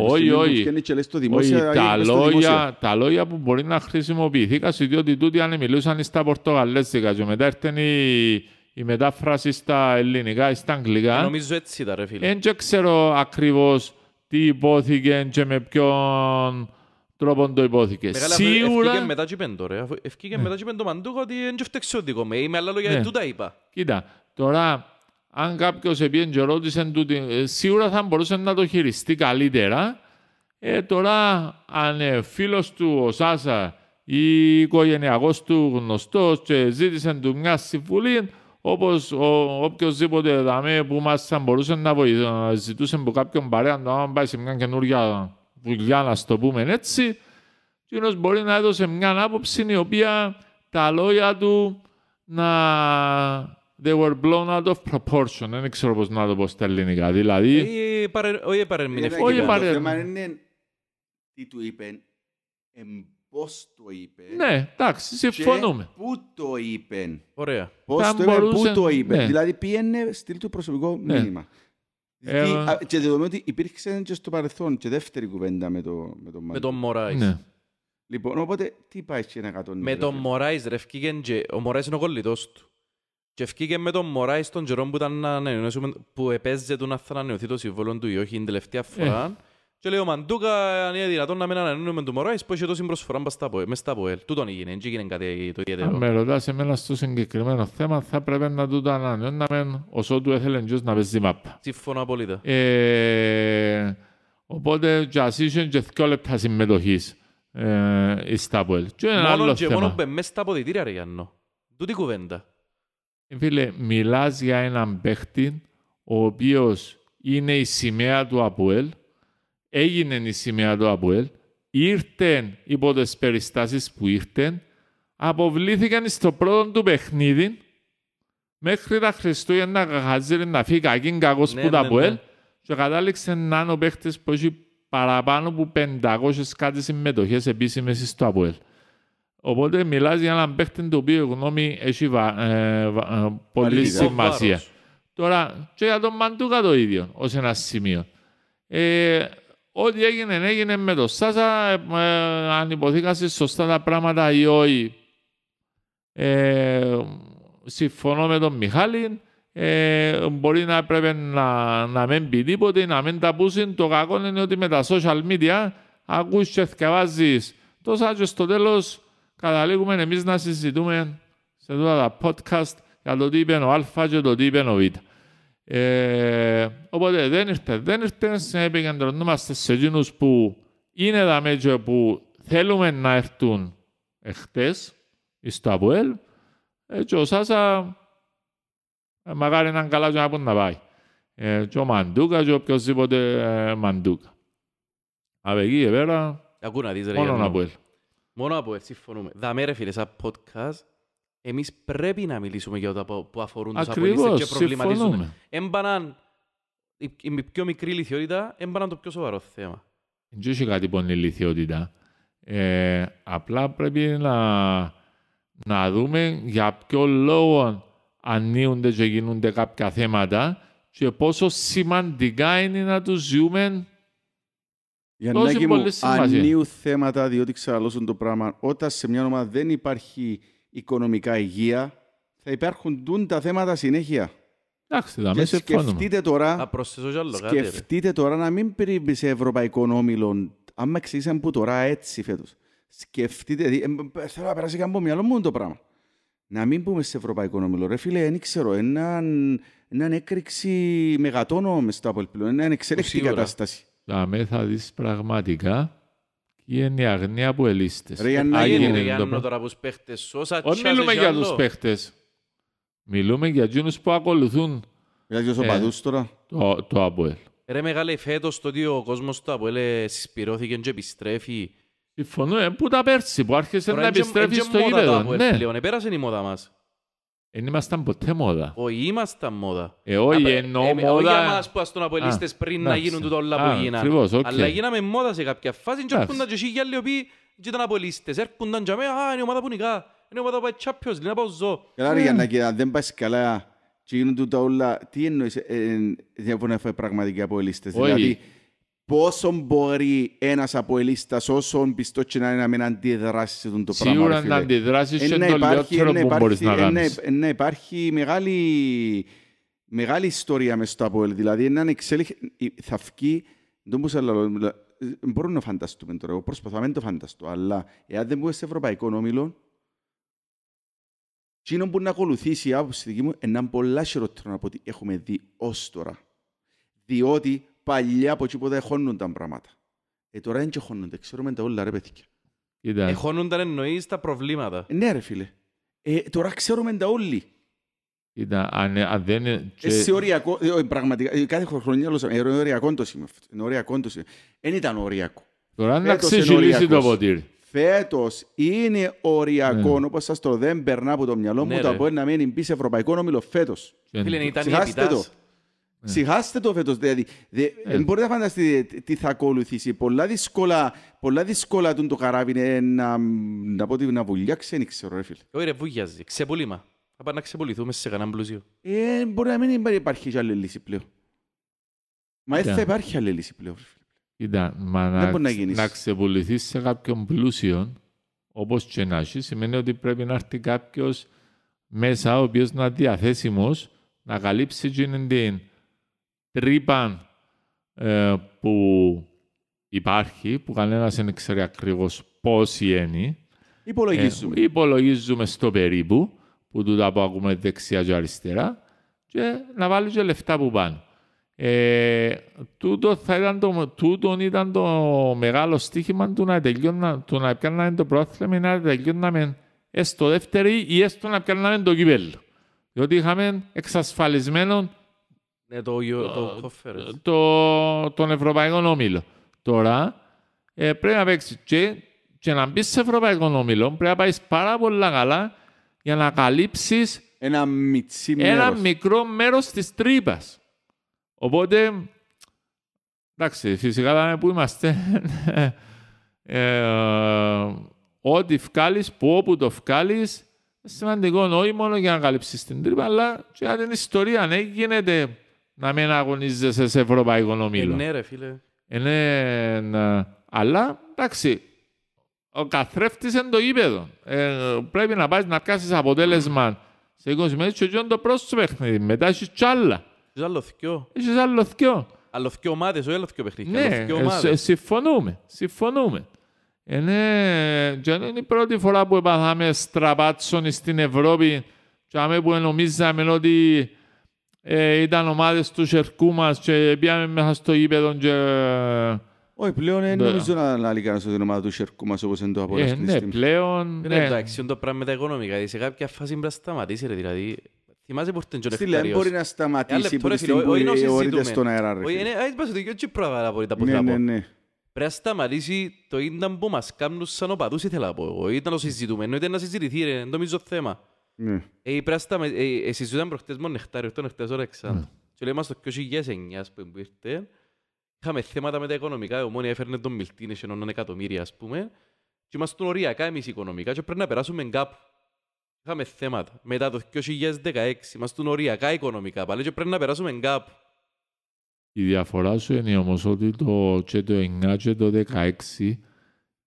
Όχι, όχι. Τα λόγια που μπορεί να χρησιμοποιηθήκα διότι τούτοι αν μιλούσαν στα πορτογαλέζικα και μετά έρθαν η, η μετάφραση στα ελληνικά ή στα αγγλικά. Ε, νομίζω έτσι ήταν ρε φίλε. Δεν ξέρω ακριβώς τι υπόθηκε και με ποιον τρόπο το υπόθηκε. Μεγάλα, Σίγουρα... Ευκήκε μετά και πέντο ρε. Ευκήκε ναι. μετά και πέντο μαντούχο ότι δεν φταίξω δικό με. Με άλλα λόγια, ναι. τούτα είπα. Κοίτα, τώρα αν κάποιος επειδή και ρώτησε ε, σίγουρα θα μπορούσε να το χειριστεί καλύτερα. Ε, τώρα, αν ε, φίλος του ο Σάσα ή οικογενειακός του γνωστός και ζήτησε του μια συμβουλή, όπως οποιοδήποτε δαμέ που μας θα μπορούσε να βοηθήσει, ζητούσε από κάποιον παρέα να πάει σε μια καινούργια δουλειά, να το πούμε έτσι, εκείνος μπορεί να έδωσε μια άποψη η οποία τα λόγια του να they were blown out of proportion. Δεν ξέρω πώς να το πω στα ελληνικά. Δηλαδή... Ε, όχι παρερμηνευτικά. Όχι Το θέμα είναι τι του είπε, πώς το είπε. Ναι, εντάξει, συμφωνούμε. ...και πού το είπε. Ωραία. Πώς το είπε, πού το είπε. Ναι. Δηλαδή πήγαινε, στείλ του προσωπικό ναι. μήνυμα. Ε, και δεδομένου ότι υπήρξε και στο παρελθόν και δεύτερη κουβέντα με τον Με τον Μωράης. Ναι. Λοιπόν, οπότε τι πάει και να κατώνει. Με τον Μωράης ρε, ο Μωράης είναι ο κολλητός του. Και ευκήκε με τον Μωράης στον Τζερόμ που, ήταν να που επέζε του να θα ανανεωθεί το συμβόλαιο του ή όχι την τελευταία ε. φορά. Ε. Και λέει ο Μαντούκα, αν είναι δυνατόν να μην ανανεώνουμε τον Μωράης, που είχε τόση προσφορά μες στα ΠΟΕΛ. τον έγινε, έτσι έγινε κάτι το ιδιαίτερο. Αν με ρωτάς εμένα στο συγκεκριμένο θέμα, θα πρέπει να του το ανανεώναμε όσο του έθελε γιος να παίζει μάπα. Συμφωνώ απολύτως. Ε, οπότε, και ας είσαι και δυο λεπτά συμμετοχής ε, στα ΠΟΕΛ. Και ένα άλλο θέμα. Μόνο και μέσα στα ποδητήρια, ρε Γιάννο. Τούτη κουβέντα. Ε, φίλε, μιλάς για έναν παίχτη ο οποίος είναι η σημαία του Αποέλ, έγινε η σημαία του Αποέλ, ήρθε υπό τις περιστάσεις που ήρθε, αποβλήθηκαν στο πρώτο του παιχνίδι μέχρι τα Χριστούγεννα να φύγει κακήν κακός ναι, που τα ναι, Αποέλ ναι. και κατάληξε να είναι ο παίχτης που έχει παραπάνω από 500 κάτι συμμετοχές επίσημες στο Αποέλ. Οπότε μιλάς για έναν παίχτη του οποίου η γνώμη έχει βα, ε, βα, ε, πολύ σημασία. Τώρα, και για τον Μαντούκα το ίδιο, ως ένα σημείο. Ε, ό,τι έγινε, έγινε με το Σάσα, ε, ε αν υποθήκασες σωστά τα πράγματα ή όχι. Ε, συμφωνώ με τον Μιχάλη, ε, μπορεί να πρέπει να, να μην πει τίποτε, να μην τα πούσουν. Το κακό είναι ότι με τα social media ακούς και βάζεις Το και στο τέλος καταλήγουμε εμείς να συζητούμε σε αυτά τα podcast για το τι είπε ο Α και το τι είπε ο Β. Ε, οπότε δεν ήρθε, δεν ήρθε, επικεντρωνόμαστε σε εκείνους που είναι τα μέτια που θέλουμε να έρθουν εχθές στο Αβουέλ. έτσι ε, ο Σάσα ε, μακάρι να είναι καλά και να πούν να πάει. Ε, και ο Μαντούκα και οποιοςδήποτε ε, Μαντούκα. Από εκεί και πέρα, μόνο να πουέλ. Μόνο από έτσι φωνούμε. Δαμέ ρε φίλε, σαν podcast, εμείς πρέπει να μιλήσουμε για τα που αφορούν τους αγωνιστές και προβληματίζουν. Έμπαναν η πιο μικρή λιθιότητα, έμπαναν το πιο σοβαρό θέμα. Δεν ξέρω κάτι είναι λιθιότητα. Ε, απλά πρέπει να, να δούμε για ποιο λόγο ανοίγονται και γίνονται κάποια θέματα και πόσο σημαντικά είναι να τους ζούμε για να μου ανίου θέματα, διότι ξαλώσουν το πράγμα. Όταν σε μια ομάδα δεν υπάρχει οικονομικά υγεία, θα υπάρχουν τούν τα θέματα συνέχεια. Εντάξει, σκεφτείτε τώρα, να σκεφτείτε τώρα να μην πρέπει σε ευρωπαϊκό όμιλο. Αν με που τώρα έτσι φέτος. Σκεφτείτε, θέλω να περάσει κάπου μυαλό μου το πράγμα. Να μην πούμε σε ευρωπαϊκό όμιλο. Ρε φίλε, δεν ξέρω, έναν, έναν έκρηξη μεγατόνο μες στο απολυπλό, έναν εξέλεκτη κατάσταση. Δαμέ θα δεις πραγματικά ή είναι και αγνία που ελίστες. Ρε Ιάννα, Ιάννα τώρα που παίχτες σώσα Όχι μιλούμε για τους παίχτες. Μιλούμε για εκείνους που ακολουθούν. Για τους ε, οπαδούς τώρα. Το, το Αποέλ. Ρε μεγάλε φέτος το ότι ο κόσμος του Αποέλ ε, συσπηρώθηκε και επιστρέφει. Συμφωνώ, ε, που τα πέρσι που άρχισε να επιστρέφει στο γήπεδο. Ναι. Πλέον, επέρασε η μόδα μας. Δεν ήμασταν ποτέ μόδα. Όχι, ήμασταν μόδα. Ε, όχι, εννοώ ε, μόδα. Όχι για μας που αστον απολύστες πριν να γίνουν τούτο όλα που γίνανε. Ακριβώς, οκ. Αλλά γίναμε μόδα σε κάποια φάση και έρχονταν και οι άλλοι οποίοι ήταν από ελίστες. Έρχονταν και αμέ, α, είναι ομάδα που νικά. Είναι ομάδα που πάει τσάπιος, λέει να πάω ζω. Καλά ρε ναι. Γιάννα, και δεν πας καλά και γίνουν τούτο όλα, τι εννοείς, δεν μπορεί να φάει πραγματικά απολύστες. Δηλαδή, πόσο μπορεί ένας από ελίστα, όσο πιστό και να είναι, να αντιδράσεις σε τον το πράγμα. Σίγουρα να αντιδράσεις σε ε, το λιγότερο ε, που μπορείς να ε, ναι, κάνεις. Ναι, υπάρχει μεγάλη, μεγάλη ιστορία μες στο Αποέλ. Δηλαδή, έναν εξέλιξη. Θα βγει. Δεν μπορούμε να φανταστούμε τώρα. Εγώ προσπαθώ να το φανταστώ. Αλλά εάν δεν μπορεί σε ευρωπαϊκό όμιλο, Εκείνο που να ακολουθήσει η άποψη δική μου έναν πολλά χειρότερο από ό,τι έχουμε δει ως τώρα. Διότι παλιά από εκεί που δεν χώνονταν πράγματα. Ε, τώρα δεν και χώνονται, ξέρουμε τα όλα ρε παιδιά. Ε, χώνονταν εννοείς τα προβλήματα. Ε, ναι ρε φίλε. Ε, τώρα ξέρουμε τα όλοι. Κοίτα, αν, αν δεν... Ε, και... Εσύ οριακό, ε, ε πραγματικά, κάθε χρονιά λέω, ε, οριακό το σήμα. Είναι οριακό το σήμα. Δεν ήταν οριακό. Τώρα να ξεσυλίσει το ποτήρι. Φέτος είναι οριακό, ναι. όπως σας το δεν περνά από το μυαλό μου, ναι, το από να μείνει μπει σε ευρωπαϊκό όμιλο φέτος. Φίλε, ήταν η επιτάς. Ναι. Σιγάστε το φέτος, δηλαδή δεν ε. μπορείτε να φανταστείτε τι θα ακολουθήσει. Πολλά δύσκολα, πολλά δύσκολα του το καράβι είναι να, να πω ότι να βουλιάξει, δεν ξέρω ρε φίλε. Όχι βουλιάζει, ξεπολύμα. Θα πάμε να ξεπολυθούμε σε κανέναν πλούσιο. Ε, μπορεί να μην υπάρχει και άλλη λύση πλέον. Μα δεν θα υπάρχει άλλη λύση πλέον. Κοίτα, μα να, να, να σε κάποιον πλούσιο, όπως και σημαίνει ότι πρέπει να έρθει κάποιος μέσα ο οποίος να διαθέσιμος να καλύψει την τρύπα ε, που υπάρχει, που κανένας δεν ξέρει ακριβώς πόση είναι. Υπολογίζουμε. Ε, υπολογίζουμε στο περίπου, που το τα ακούμε δεξιά και αριστερά, και να βάλουμε και λεφτά που πάνε. Ε, τούτο, θα ήταν το, τούτο ήταν το μεγάλο στοίχημα του να τελειώναμε το, να πιάνναμε πρόθυμα ή να τελειώναμε έστω δεύτερη ή έστω να πιάνναμε το κύπελο. Διότι είχαμε εξασφαλισμένο ε, ε, το, τον Ευρωπαϊκό Όμιλο. Τώρα ε, πρέπει να παίξεις και, για να μπεις σε Ευρωπαϊκό Όμιλο. Πρέπει να πάεις πάρα πολλά καλά για να καλύψεις ένα, μικρό μέρος της τρύπας. Οπότε, εντάξει, φυσικά δάμε που είμαστε. ό,τι φκάλεις, που όπου το φκάλεις, σημαντικό νόημα μόνο για να καλύψεις την τρύπα, αλλά και για την ιστορία. Ναι, γίνεται να μην αγωνίζεσαι σε ευρωπαϊκό ομίλο. Ε, ναι, ρε φίλε. Ε, ναι. αλλά εντάξει, ο καθρέφτης είναι το γήπεδο. Ε, πρέπει να πάει να κάνει αποτέλεσμα σε 20 μέρε και να το πρώτο παιχνίδι. Μετά έχεις τσάλα. Έχεις άλλο θκιό. Έχεις άλλο θκιό. Άλλο θκιό ομάδες, όχι άλλο θκιό παιχνίδι. Ναι, ε, ε, συμφωνούμε. συμφωνούμε. Είναι, και είναι η πρώτη φορά που επαθάμε στραπάτσον στην Ευρώπη. Και άμε που νομίζαμε ότι ε, ήταν ομάδες του Σερκού μας και πήγαμε μέσα στο γήπεδο και... Ε, όχι, πλέον ε, δεν νομίζω να λάλλει κανένας την ομάδα του Σερκού μας όπως είναι το ε, από ναι, ε, Ναι, πλέον... Είναι το πράγμα με τα οικονομικά. Σε κάποια φάση πρέπει να σταματήσει, ρε, δηλαδή... Θυμάσαι που ήρθε ο Στην μπορεί να σταματήσει που ήρθε στον αέρα, ρε. Όχι, ναι, πας ότι και πράγμα μπορεί τα ναι, πολλά Πρέπει να σταματήσει το ίνταν που μας κάνουν σαν οπαδούς, ήθελα να πω εγώ. Ήταν το συζητούμενος, ήταν να συζητηθεί, ρε, νομίζω θέμα. Ναι. Ε, η πράστα, ε, ε, συζητούσαν προχτές μόνο νεκτάριο, το νεκτάριο Αλεξάνδρου. Ναι. Και λέει μας το 2009 που ήρθε, είχαμε θέματα με τα οικονομικά, ο ομόνια έφερνε τον Μιλτίν, είχε έναν εκατομμύρια ας πούμε, και είμαστε οριακά εμείς οικονομικά και πρέπει να περάσουμε κάπου. Είχαμε θέματα. Μετά το 2016 είμαστε οριακά οικονομικά πάλι και πρέπει να περάσουμε κάπου. Η διαφορά σου είναι όμως ότι το, 2009 και το 2016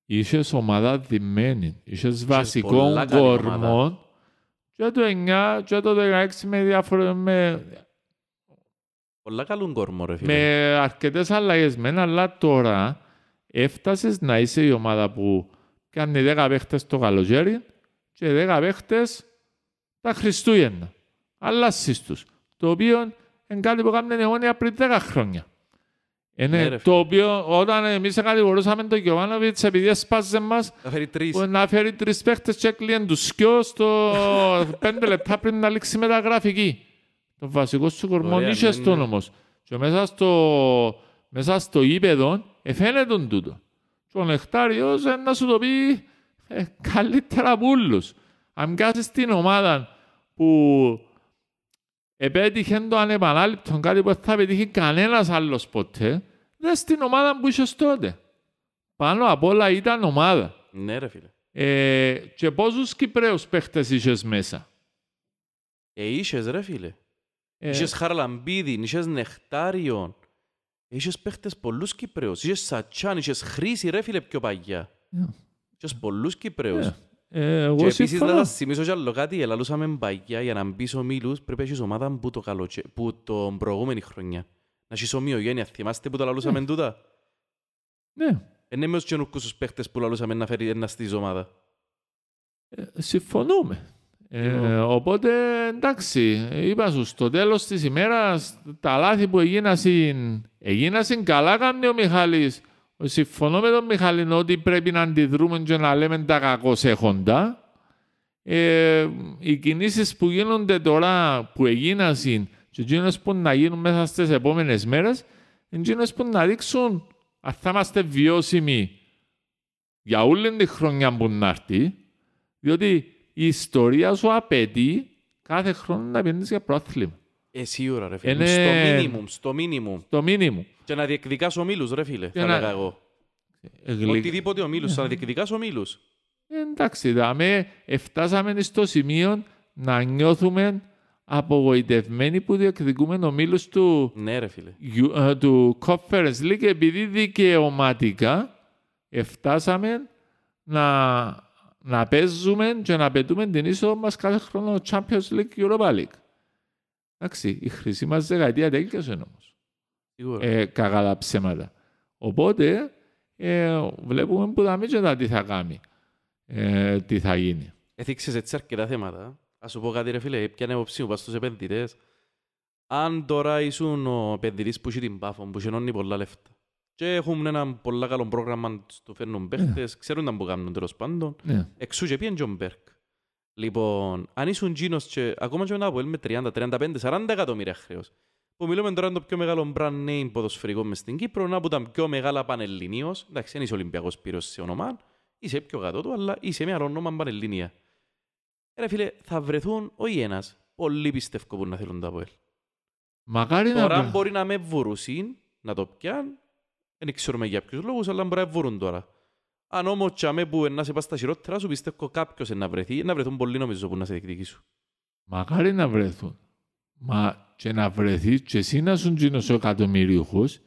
είσαι ομάδα δημένη. Είσαι βασικό κορμό και το 9 και το 16 με διάφορα... Με... Πολλά καλούν κορμό ρε φίλε. Με αρκετές αλλαγές μεν, αλλά τώρα έφτασες να είσαι η ομάδα που κάνει 10 παίχτες το καλοκαίρι και 10 παίχτες τα Χριστούγεννα. Αλλάσεις τους. Το οποίο είναι κάτι που κάνουν αιώνια πριν 10 χρόνια. Είναι ναι, το οποίο όταν εμείς κατηγορούσαμε τον Γιωβάνοβιτ επειδή έσπαζε μας. Να φέρει τρεις. Να φέρει τρεις παίχτες και έκλειεν τους σκιό στο πέντε λεπτά πριν να λήξει μεταγραφική. Το βασικό σου κορμό ναι, είναι ναι, ναι. όμως. Και μέσα στο, μέσα στο ύπεδο, εφαίνεται τούτο. Και ο Νεκτάριος ε, να σου το πει ε, καλύτερα πούλου. Αν κάτσει την ομάδα που επέτυχε το ανεπανάληπτο κάτι που δεν θα πετύχει κανένα άλλο ποτέ, δε στην ομάδα που είσαι τότε. Πάνω απ' όλα ήταν ομάδα. Ναι, ρε φίλε. Ε, και πόσους Κυπρέου παίχτε είσαι μέσα. Ε, είσαι, ρε φίλε. Ε... Είσαι Χαρλαμπίδη, είσαι Νεχτάριον. Είσαι παίχτες πολλούς Κυπρέου. Είσαι Σατσάν, είσαι Χρήση, ρε φίλε, πιο παγιά. Yeah. Ε. Είσαι πολλούς Κυπρέου. Yeah. Ε. Ε, εγώ και επίσης θα σας θυμίσω και άλλο κάτι, ελαλούσαμε μπαϊκιά για να μπεις ο Μίλους, πρέπει να έχεις ομάδα που το, καλοκαι... που το προηγούμενη χρονιά. Να έχεις ομοιογένεια, θυμάστε που το λαλούσαμε ναι. τούτα. Ναι. Είναι με τους καινούργους τους παίχτες που λαλούσαμε να φέρει ένα στις ομάδα. Ε, συμφωνούμε. Ε, οπότε εντάξει, είπα σου στο τέλος της ημέρας τα λάθη που έγιναν, έγιναν καλά κάνει ο Μιχάλης Συμφωνώ με τον Μιχαλίνο ότι πρέπει να αντιδρούμε και να λέμε τα κακώς Ε, οι κινήσεις που γίνονται τώρα, που έγιναν και εκείνες που να γίνουν μέσα στις επόμενες μέρες, είναι εκείνες που να δείξουν αν θα είμαστε βιώσιμοι για όλη τη χρονιά που να έρθει, διότι η ιστορία σου απαιτεί κάθε χρόνο να πιένεις για πρόθλημα. Ε, σίγουρα, ρε φίλε. Είναι... Στο μίνιμουμ, στο μίνιμουμ. Το μίνιμουμ. Και να διεκδικάς ομίλους, ρε φίλε, θα να... λέγα εγώ. γλυκ... Οτιδήποτε ομίλους, ε, θα ναι. διεκδικάς ομίλους. Ε, εντάξει, δάμε, εφτάσαμε στο σημείο να νιώθουμε απογοητευμένοι που διεκδικούμε ομίλους του, ναι, ρε φίλε. Ε, του Conference League επειδή δικαιωματικά εφτάσαμε να, να παίζουμε και να πετούμε την είσοδο μας κάθε χρόνο Champions League Europa League. Εντάξει, η χρυσή μας δεκαετία τέλειωσε όμω. Ε, κακά τα ψέματα. Οπότε ε, βλέπουμε που θα μην τι θα κάνει, ε, τι θα γίνει. Έθιξες έτσι αρκετά θέματα. Ας σου πω κάτι ρε φίλε, ποια είναι άποψή μου, στου στους επενδυτές. Αν τώρα ήσουν ο επενδυτής που έχει την πάφο, που γεννώνει πολλά λεφτά και έχουν ένα πολύ καλό πρόγραμμα, το φέρνουν ναι. παίχτες, yeah. ξέρουν τα που κάνουν τέλος πάντων. Yeah. Ναι. Εξού και πιέν Τζον Μπέρκ. Λοιπόν, αν ήσουν γίνος και ακόμα και ο Νάπολ με 30, 35, 40 εκατομμύρια χρέος, που μιλούμε τώρα το πιο μεγάλο brand name ποδοσφαιρικό μες στην Κύπρο, να που τα πιο μεγάλα πανελληνίως, εντάξει, δεν είσαι Ολυμπιακός πύρος σε όνομα, είσαι πιο κάτω του, αλλά είσαι με άλλο όνομα πανελληνία. Ρε φίλε, θα βρεθούν όχι ένας, πολύ πιστεύω που να θέλουν τα Αποέλ. Μακάρι τώρα, να... Τώρα μπορεί να με βουρουσίν, να το πιάν, δεν ξέρουμε για ποιους λόγους, αλλά μπορεί να βουρούν τώρα. Αν όμως τσαμέ που να σε πα στα χειρότερα, σου πιστεύω κάποιος να βρεθεί. Να βρεθούν πολλοί νομίζω που να σε διεκδικήσουν. Μακάρι να βρεθούν. Μα και να βρεθεί, και εσύ να σου γίνω ο εκατομμυρίουχος,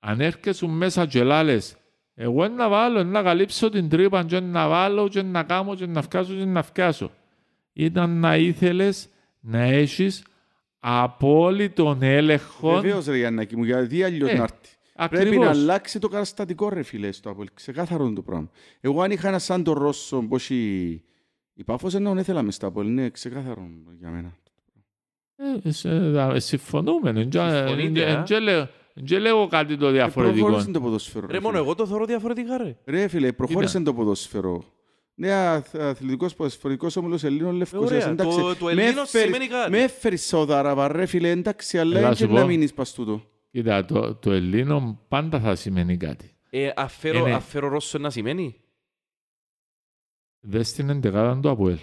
αν έρχεσαι μέσα και λάλες, εγώ να βάλω, να καλύψω την τρύπα, και να βάλω, και να κάνω, και να φκάσω, και να φτιάσω. Ήταν να ήθελες να έχεις απόλυτον έλεγχο. Βεβαίως, Ρε Γιάννακη μου, γιατί αλλιώς ε. να έρθει. Ακριβώς. Πρέπει να αλλάξει το καταστατικό ρε φίλε στο Αποέλ. Ξεκάθαρο είναι το πράγμα. Εγώ αν είχα ένα σαν το Ρώσο πως η, η Πάφος δεν ναι, ήθελα μες στο Αποέλ. Είναι ξεκάθαρο για μένα. Ε, ε συμφωνούμε. Δεν ε? λέω κάτι το ε, διαφορετικό. Προχώρησε το ποδόσφαιρο. Ρε, ρε μόνο εγώ το θεωρώ διαφορετικά ρε. Ρε φίλε, προχώρησε το ποδόσφαιρο. Ναι, αθλητικός ποδοσφαιρικός όμιλος Ελλήνων Λευκοσίας. Εντάξει. Το, το Ελλήνων σημαίνει κάτι. Με έφερε σόδαρα, ρε φίλε, εντάξει, αλλά δεν να μείνει παστούτο. Κοίτα, το, το Ελλήνο πάντα θα σημαίνει κάτι. Ε, αφαίρω, είναι... αφαίρω Ρώσο να σημαίνει. Δες την εντεγάδα του Αποέλ.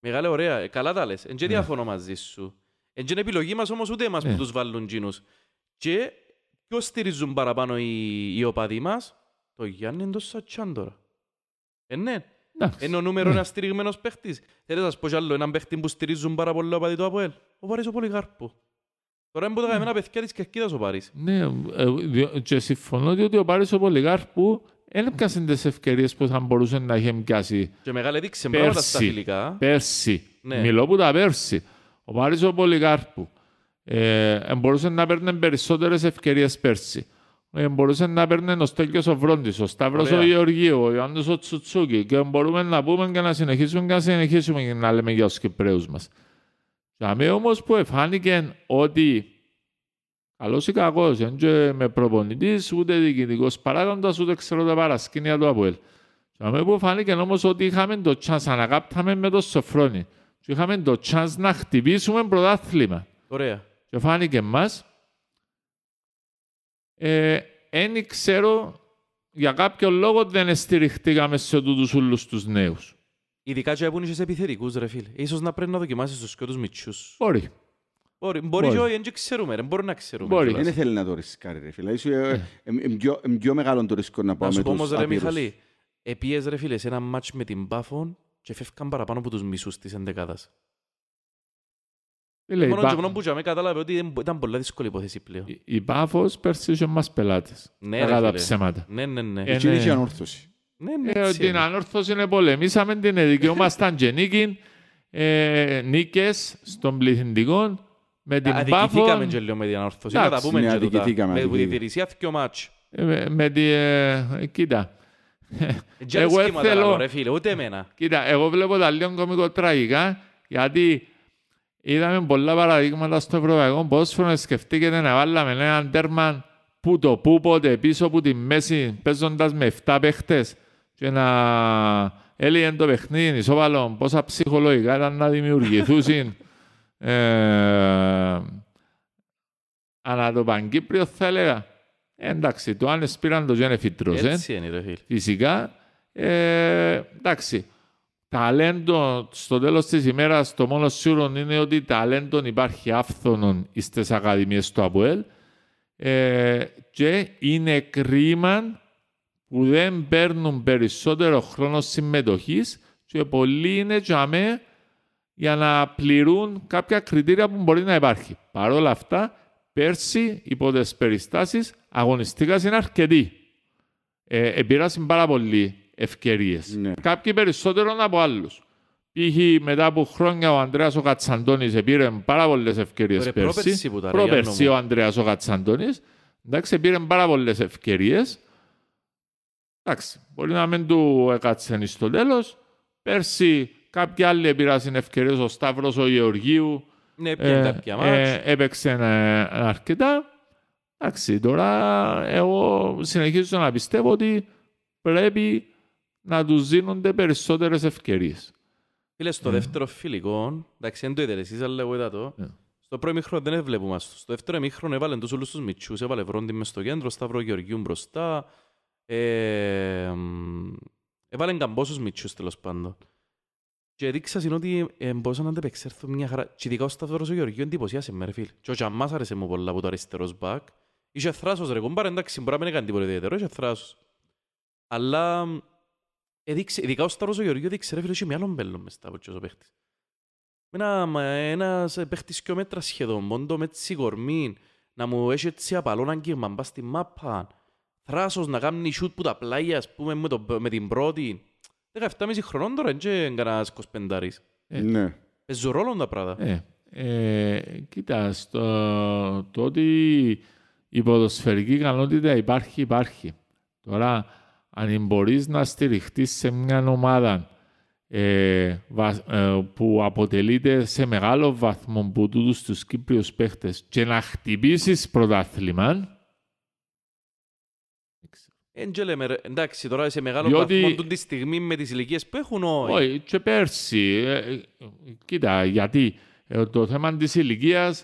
Μεγάλε ωραία. Ε, καλά τα λες. Εν και διαφωνώ μαζί σου. Εν και επιλογή μας όμως ούτε εμάς ναι. που τους βάλουν τζίνους. Και ποιος στηρίζουν παραπάνω οι, οι οπαδοί μας. Το Γιάννη το Σατσάντορα. τώρα. Ε, ναι. Είναι ο νούμερο ναι. ένας στηριγμένος παίχτης. Θέλετε να σας πω κι άλλο έναν παίχτη που στηρίζουν πάρα πολύ οπαδοί του Αποέλ. Ο Βαρίζο Πολυγάρπου. Τώρα είναι που τα καμένα παιδιά της Κερκίδας ο Παρίς. Ναι, ε, και συμφωνώ ότι ο Παρίς ο Πολυγάρπου έπιασε τις ευκαιρίες που θα μπορούσε να είχε πιάσει. Και μεγάλη δείξη, πράγματα στα φιλικά. Πέρσι, ναι. μιλώ που τα πέρσι. Ο Παρίς ο Πολυγάρπου ε, μπορούσε να παίρνει περισσότερες ευκαιρίες πέρσι. Ε, μπορούσε να παίρνει ο Στέλιος ο Βρόντις, ο Σταύρος Ωραία. ο Γεωργίου, ο Ιωάννης ο Τσουτσούκη και μπορούμε να πούμε και να συνεχίσουμε και να συνεχίσουμε και να λέμε για τους Κυπρέους μας με όμω που εφάνηκε ότι καλό ή κακό, δεν είμαι προπονητή, ούτε διοικητικό παράγοντα, ούτε ξέρω τα παρασκήνια του Αποέλ. Αμέ που εφάνηκε όμω ότι είχαμε το chance, ανακάπταμε με το σοφρόνι. Και είχαμε το chance να χτυπήσουμε πρωτάθλημα. Ωραία. Και φάνηκε μα. Ε, δεν ξέρω για κάποιο λόγο δεν στηριχτήκαμε σε τούτου όλου του νέου. Ειδικά και έπουν είσαι επιθετικούς ρε φίλε. Ίσως να πρέπει να δοκιμάσεις τους και τους μητσούς. Μπορεί. Μπορεί, μπορεί και όχι, δεν ξέρουμε, δεν μπορεί να ξέρουμε. Μπορεί. Δεν θέλει να το ρισκάρει ρε φίλε. Είσαι ε, ε. πιο μεγάλο το ρίσκο να πάμε τους απειρούς. Να σου πω όμως ρε Μιχαλή, επίες ρε φίλε σε ένα μάτς με την Πάφων και φεύγαν παραπάνω από τους μισούς της ενδεκάδας. Ε, μόνο και γνώμη που είχαμε κατάλαβε ότι ήταν πολλά δύσκολη υπόθεση πλέον. Η Πάφος πέρσι είχε μας πελάτες. Ναι, ρε φίλε. Ναι, ναι, ναι. Και είχε ναι. ανόρθωση. Ναι, ναι, ε, την ανόρθωση είναι πολεμήσαμε, την δικαιούμασταν και νίκη, ε, νίκες στον πληθυντικό. με την πάφο... Αδικηθήκαμε και λέω με την ανόρθωση, να τα πούμε ναι, και τώρα. Με την τηρησία και ο μάτς. Ε, με την... Ε, κοίτα. Εγώ θέλω... Ρε φίλε, ούτε εμένα. Κοίτα, εγώ βλέπω τα λίγο κομικό τραγικά, γιατί είδαμε πολλά παραδείγματα στο ευρωπαϊκό να σκεφτείτε να βάλαμε έναν τέρμαν που το που πότε πίσω από τη μέση παίζοντας με 7 παίχτες και να έλεγε το παιχνίδι, ισόπαλον, πόσα ψυχολογικά ήταν να δημιουργηθούν ε, ανά το Παγκύπριο θα έλεγα. Ε, εντάξει, το αν το γένε Φιτρός. Ε. Έτσι είναι Φυσικά, ε, εντάξει, ταλέντο στο τέλος της ημέρας το μόνο σίγουρο είναι ότι ταλέντο υπάρχει άφθονον στι ακαδημίες του Αποέλ. Ε, και είναι κρίμα που δεν παίρνουν περισσότερο χρόνο συμμετοχής και πολλοί είναι τζαμέ για να πληρούν κάποια κριτήρια που μπορεί να υπάρχει. Παρ' όλα αυτά, πέρσι υπό περιστάσει αγωνιστικά είναι αρκετοί. Ε, επηράσαν πάρα πολύ ευκαιρίες. Ναι. Κάποιοι περισσότερο από άλλους. Π.χ. μετά από χρόνια ο Ανδρέας ο Κατσαντώνης επήρε πάρα πολλές ευκαιρίες πέρσι. Προπέρσι, ο Ανδρέας ο Κατσαντώνης. Εντάξει, πήρε πάρα πολλές ευκαιρίες. Εντάξει, μπορεί να μην του έκατσε στο τέλος. Πέρσι κάποιοι άλλοι επηρεάσαν ευκαιρίες, ο Σταύρος ο Γεωργίου. Ναι, ε, ε, έπαιξε ε, αρκετά. Εντάξει, τώρα εγώ συνεχίζω να πιστεύω ότι πρέπει να τους δίνονται περισσότερες ευκαιρίες. Φίλε, στο ε. δεύτερο φιλικό, εντάξει, δεν το είδε εσείς, αλλά εγώ είδα το. Ε. Στο πρώτο μήχρο δεν αυτό. Στο δεύτερο μήχρο έβαλε τους όλους τους μυτσού. Έβαλε βρόντι μες στο κέντρο, Σταύρο Γεωργίου μπροστά. Ε, έβαλαν καμπόσους μίτσους τέλος πάντων. Και δείξασαν ότι ε, μπορούσαν να αντεπεξέρθουν μια χαρά. Και ειδικά ο Σταύρος ο Γεωργίου εντυπωσίασε με ρε φίλ. Και ο Τζαμάς άρεσε μου πολλά από το αριστερός μπακ. Είχε θράσος ρε κομπάρα, εντάξει, μπορεί να μην έκανε τίποτα ιδιαίτερο, είχε θράσος. Αλλά Έδειξε, ειδικά ο Σταύρος ο Γεωργίου δείξε ρε φίλε, είχε μια άλλο μπέλο μες τα ποτσός ο παίχτης. Ένα, ένας ε, παίχτης και μέτρα σχεδόν, μόνο με έτσι να μου έχει έτσι απαλόν άγγιγμα, μπα στη μάπα θράσος να κάνει shoot που τα πλάγια, ας πούμε, με, το, με την πρώτη. 17,5 χρονών τώρα, τώρα, είναι κανένας 25 ε, Ναι. Παίζουν ρόλο τα πράγματα. Ε, ε, κοίτα, στο, το ότι η ποδοσφαιρική ικανότητα υπάρχει, υπάρχει. Τώρα, αν μπορείς να στηριχτείς σε μια ομάδα ε, βα, ε, που αποτελείται σε μεγάλο βαθμό από τούτους τους Κύπριους παίχτες και να χτυπήσεις πρωτάθλημα, ε, Εντζελέμε, εντάξει, τώρα σε μεγάλο Διότι... βαθμό τη στιγμή με τις ηλικίες που έχουν όλοι. Όχι, και πέρσι. Ε, ε κοίτα, γιατί ε, το θέμα της ηλικίας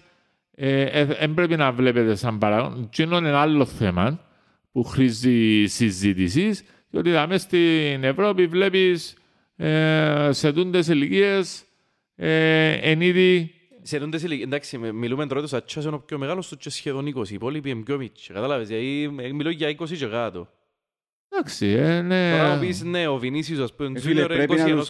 δεν πρέπει να βλέπετε σαν παράγον. Τι είναι ένα άλλο θέμα που χρήζει συζήτησης, διότι μέσα στην Ευρώπη βλέπεις σε τούντες ηλικίες εν είδη σε τούντες ηλικίες, εντάξει, μιλούμε τώρα το Σατσάς είναι ο πιο μεγάλος του και σχεδόν 20, οι υπόλοιποι είναι πιο μίτσι. Κατάλαβες, δηλαδή, μιλώ για 20 και κάτω. Εντάξει, ε, ναι. Τώρα να πεις ναι, ο Βινίσιος, ας πούμε, του είναι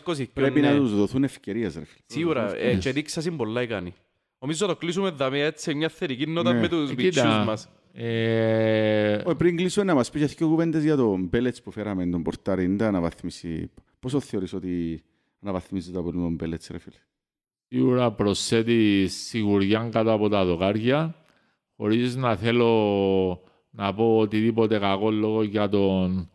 21-25. Πρέπει να ναι. τους δοθούν ευκαιρίες, ρε φίλε. Σίγουρα, ε, και ρίξα συμπολά κάνει. Νομίζω το κλείσουμε δαμία έτσι σε μια θερική νότα ναι. με τους μπιτσούς ε, μας. Πριν κλείσω να μας πεις και κουβέντες για τον Μπέλετς που φέραμε, τον Πορτάρι, τα αναβαθμίσει. Πόσο θεωρείς ότι αναβαθμίζεται από τον Μπέλετς, ρε φίλε. Σίγουρα προσθέτει σιγουριά κάτω από τα δοκάρια, χωρίς να θέλω να πω οτιδήποτε κακό λόγο για τον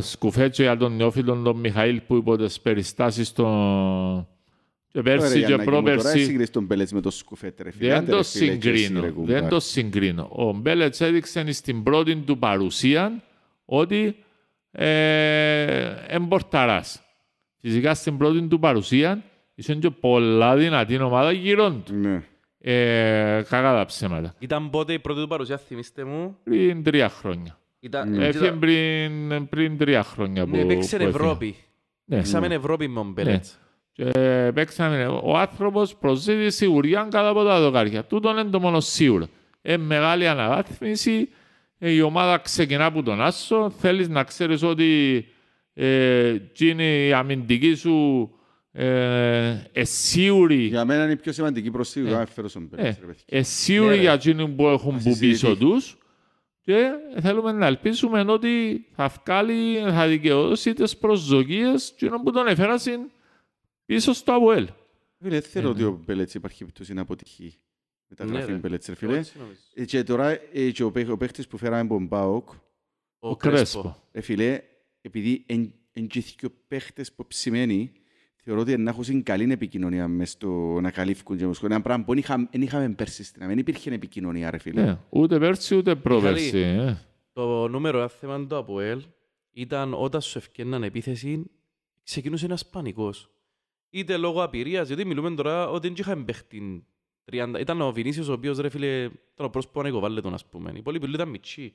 σκουφέτσο για τον νεόφιλον τον Μιχαήλ που υπό τις περιστάσεις των... Και πέρσι και πρόπερσι... Τώρα συγκρίνεις τον Μπέλετς με τον Σκουφέτ, ρε φίλε. Δεν το συγκρίνω, δεν το συγκρίνω. Ο Μπέλετς έδειξε στην πρώτη του παρουσία ότι εμπορταράς. Φυσικά στην πρώτη του παρουσία είσαι και πολλά δυνατή ομάδα γύρω του. Ναι. Ε, κακά τα ψέματα. Ήταν πότε η πρώτη του παρουσία, θυμίστε μου. Πριν τρία χρόνια. Ήταν... Ε, έφυγε πριν, πριν τρία χρόνια. Ναι, που, παίξε που Ευρώπη. Ναι. Παίξαμε Ευρώπη με τον Μπελέτς. Ναι. Και παίξαμε, ναι. ο άνθρωπος προσδίδει σιγουριά κατά από τα δοκάρια. Τούτο είναι το μόνο σίγουρο. Ε, μεγάλη αναβάθμιση, ε, η ομάδα ξεκινά από τον Άσο, θέλεις να ξέρεις ότι ε, η αμυντική σου ε, εσίουροι. Για μένα είναι η πιο σημαντική προσθήκη. Ε, ε, ε ναι, για εκείνους που έχουν που πίσω τους και θέλουμε να ελπίσουμε ότι θα βγάλει, θα δικαιώσει τις προσδοκίες του να τον εφέρασε πίσω στο ΑΒΟΕΛ. δεν θέλω ε, ότι ναι. ο Μπελέτσι υπάρχει μια να αποτυχεί. τα ναι, Μπελέτς, φίλε. Ε, και τώρα ε, ο, παίχτη παίχτης που φέραμε τον ΠΑΟΚ, ο, Κρέσπο. φίλε, επειδή εγγυθήκε ο παίχτης που ψημένει, θεωρώ ότι να έχουν καλή επικοινωνία μες στο να καλύφουν και μουσικό. Ένα πράγμα που δεν είχα, είχαμε πέρσι στην Αμερική. δεν υπήρχε επικοινωνία, ρε φίλε. Yeah. Ναι, ούτε πέρσι, ούτε πρόπερσι. Yeah. Ε. Το νούμερο ένα θέμα του ΑΠΟΕΛ ήταν όταν σου ευκαιρνάνε επίθεση, ξεκινούσε ένας πανικός. Είτε λόγω απειρίας, γιατί μιλούμε τώρα ότι δεν είχαμε παιχτεί. 30. Ήταν ο Βινίσιος, ο οποίος ρε φίλε, ήταν ο πρόσωπο να υποβάλλει τον ας πούμε. Οι υπόλοιποι ήταν μυτσί.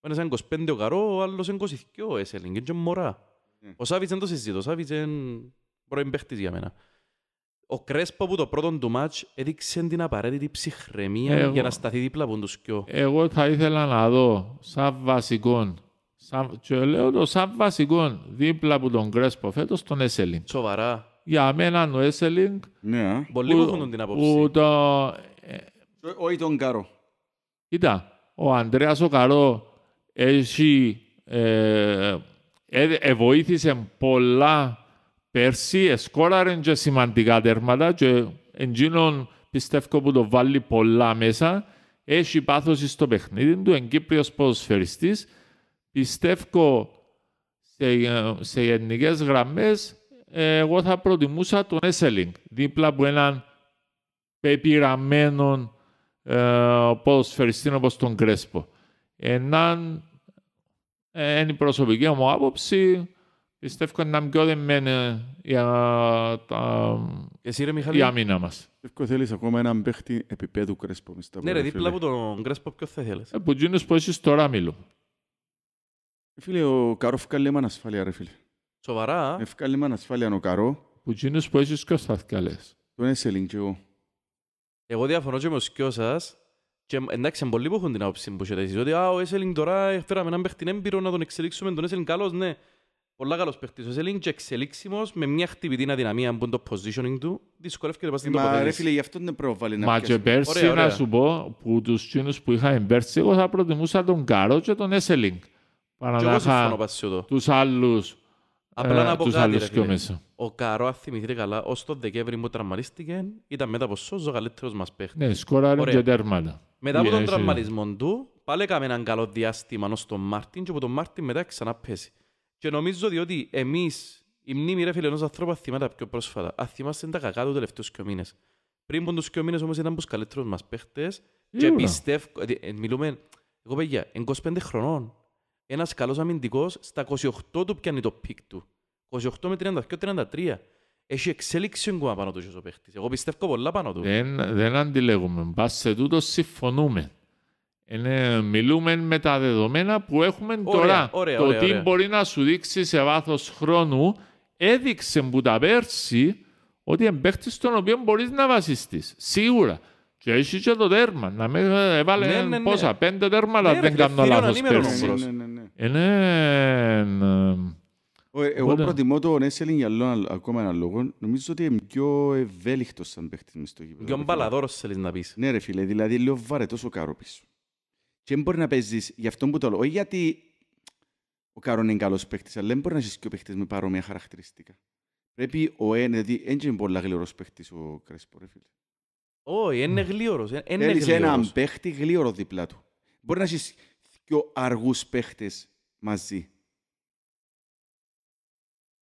Ο ένας είναι 25 ο καρό, ο άλλος είναι 22 ο Έσελιν και μωρά. Ναι. Ο Σάβιτς δεν το συζητώ, ο Σάβιτς είναι πρώην παίχτης για μένα. Ο Κρέσπο που το πρώτο του μάτς έδειξε την απαραίτητη ψυχραιμία Εγώ... για να σταθεί δίπλα από τους κοιό. Εγώ θα ήθελα να δω σαν βασικό, σαν... και λέω το σαν βασικό δίπλα από τον Κρέσπο φέτος τον Έσελινγκ. Σοβαρά. Για μένα ο Έσελινγκ ναι. Πολλοί που έχουν την άποψη. Που το... Όχι τον Καρό. Κοίτα, ο Ανδρέας ο Καρό έχει... Ε, ε, ε, βοήθησε πολλά Πέρσι εσκόραρεν και σημαντικά τέρματα και πιστεύω που το βάλει πολλά μέσα. Έχει πάθος στο παιχνίδι του, εν Κύπριος ποδοσφαιριστής. Πιστεύω σε, ε, σε γενικές γραμμές ε, εγώ θα προτιμούσα τον Έσελινγκ δίπλα από έναν πεπειραμένο ε, ποδοσφαιριστή όπως τον Κρέσπο. Έναν, ε, είναι η προσωπική μου άποψη, Πιστεύω να μπιόδεμεν ε, η αμήνα μας. Πιστεύω θέλεις ακόμα έναν παίχτη επίπεδου Κρέσπο. Ναι ρε, δίπλα από τον Κρέσπο ποιο θα θέλεις. Ε, που γίνεις που είσαι τώρα μιλώ. Φίλε, ο Καρό φκάλε με ανασφάλεια ρε φίλε. Σοβαρά. Ε, φκάλε με ανασφάλεια ο Καρό. Που γίνεις που είσαι ποιος θα βγάλεις. Τον Έσελιν και εγώ. Εγώ διαφωνώ και με τους κοιό σας. Και εντάξει, είναι πολλοί που έχουν την άποψη που έχετε εσείς. Ότι ο Έσελιν τώρα φέραμε έναν παίχτη έμπειρο να τον εξελίξουμε. Τον Έσελιν καλός, ναι. Πολλά καλός παίχτης. Ο Σέλινγκ και εξελίξιμος με μια χτυπητή αδυναμία που είναι το positioning του. Δυσκολεύκεται πας στην τοποθέτηση. Μα ρε φίλε, γι' αυτό είναι πρόβαλε να Μα και πέρσι ωραία, ωραία. να σου πω, που τους κίνους που είχα πέρσι, εγώ θα προτιμούσα τον Καρό και τον Εσέλινγκ. Παρά να είχα τους άλλους Απλά ε, να πω κάτι, ρε Ο Καρό, αν θυμηθείτε καλά, ως το Δεκέμβρη που τραυματίστηκε, ήταν μετά από σώζο καλύτερος μας παίχτης. Ναι, σκοράρει και τέρματα. Μετά από τον τραυματισμό του, πάλι έκαμε έναν καλό διάστημα ως τον Μάρτιν και από τον Μάρτιν μετά ξανά πέσει. Και νομίζω διότι εμείς, η μνήμη ρε φίλε ενός ανθρώπου θυμάται πιο πρόσφατα. αθυμάστε θυμάστε τα κακά του τελευταίους και μήνες. Πριν από του και μήνες όμως ήταν από τους καλύτερους μας παίχτες. Και πιστεύω, ε, ε, μιλούμε, εγώ παιδιά, 25 χρονών. Ένας καλός αμυντικός στα 28 του πιάνει το πικ του. 28 με 32, 33. Έχει εξέλιξη ακόμα πάνω του ο παίχτης. Εγώ πιστεύω πολλά πάνω του. Δεν, δεν αντιλέγουμε. Μπας σε τούτο συμφωνούμε. Είναι, μιλούμε με τα δεδομένα που έχουμε ωραία, τώρα. Ωραία, το ωραία, τι μπορεί να σου δείξει σε βάθος χρόνου έδειξε που τα πέρσι ότι εμπέχτη στον οποίο μπορείς να βασιστείς. Σίγουρα. Και έχει και το τέρμα. Να με έβαλε ναι, ναι, ναι. πέντε τέρμα, αλλά ναι, δεν κάνω λάθος πέρσι. Ναι, ναι, είναι... Ε, ε, εγώ προτιμώ τον Έσελιν για λόγω, ακόμα ένα λόγο. Νομίζω ότι είναι πιο ευέλικτος σαν παίχτης στο γήπεδο. Πιο μπαλαδόρος θέλεις να πεις. Ναι ρε φίλε, δηλαδή λέω βάρε τόσο κάρο πίσω. Και δεν μπορεί να παίζεις γι' αυτό που το λέω. Όχι γιατί ο Κάρον είναι καλός παίχτης, αλλά δεν μπορεί να ζήσει και ο παίχτης με παρόμοια χαρακτηριστικά. Πρέπει ο ένα, δηλαδή δεν είναι πολύ γλύρο παίχτης ο Κρέσπο, φίλε. Όχι, είναι γλύρο. Θέλεις έναν παίχτη γλύωρο δίπλα του. Μπορεί να και πιο αργούς παίχτες μαζί.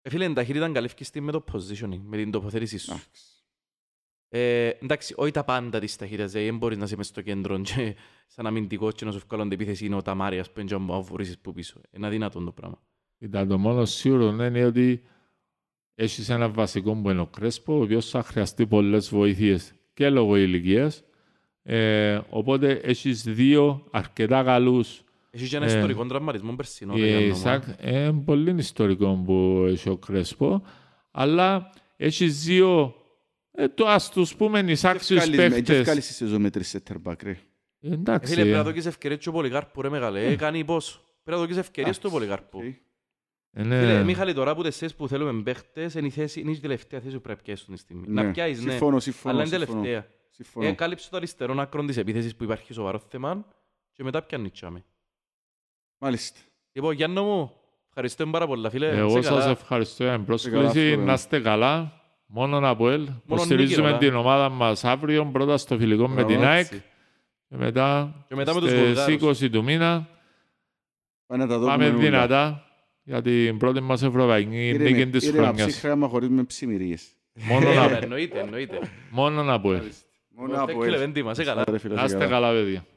Ε, φίλε, τα ενταχύρη ήταν καλή με το positioning, με την τοποθέτησή σου. Ε, εντάξει, όχι τα πάντα της ταχύτητα. Δεν μπορείς να είσαι μέσα στο κέντρο και σαν αμυντικό και να σου βγάλουν την επίθεση είναι ο Ταμάρι, ας πούμε, και να βρει που πίσω. Είναι αδύνατο το πράγμα. Ήταν το μόνο σίγουρο ναι, είναι ότι έχεις ένα βασικό που είναι ο Κρέσπο, ο οποίος θα χρειαστεί πολλές βοήθειες και λόγω ηλικίας. Ε, οπότε έχεις δύο αρκετά καλούς. Έχεις και ένα ε, ιστορικό τραυματισμό περσινό. Ε, ε, πολύ ιστορικό που έχει ο Κρέσπο, αλλά έχεις δύο ε, το ας τους πούμε εις άξιους παίχτες. Και σε ρε. Εντάξει. Φίλε, πρέπει να δώκεις ευκαιρίες και ο Πολυκάρπου ρε μεγάλε. Ε, κάνει πώς. Πρέπει να δώκεις ευκαιρίες στο Πολυκάρπου. Ε, ναι. Φίλε, Μίχαλη, τώρα που τεσσές που θέλουμε παίχτες, είναι η τελευταία θέση που πρέπει να πιάσεις στιγμή. Να πιάσεις, ναι. ναι. Αλλά είναι τελευταία. Ε, κάλυψε το αριστερό Μόνο να πω ελ, Υποστηρίζουμε την ομάδα μας αύριο πρώτα στο φιλικό με την ΑΕΚ. Και μετά, και μετά στις 20 του μήνα πάμε δυνατά για την πρώτη μας ευρωπαϊκή νίκη της χρονιάς. Ήρεμα ψύχραμα χωρίς με ψημυρίες. Μόνο να πω. Εννοείται, εννοείται. Μόνο να πω. Μόνο να πω. Είστε καλά παιδιά.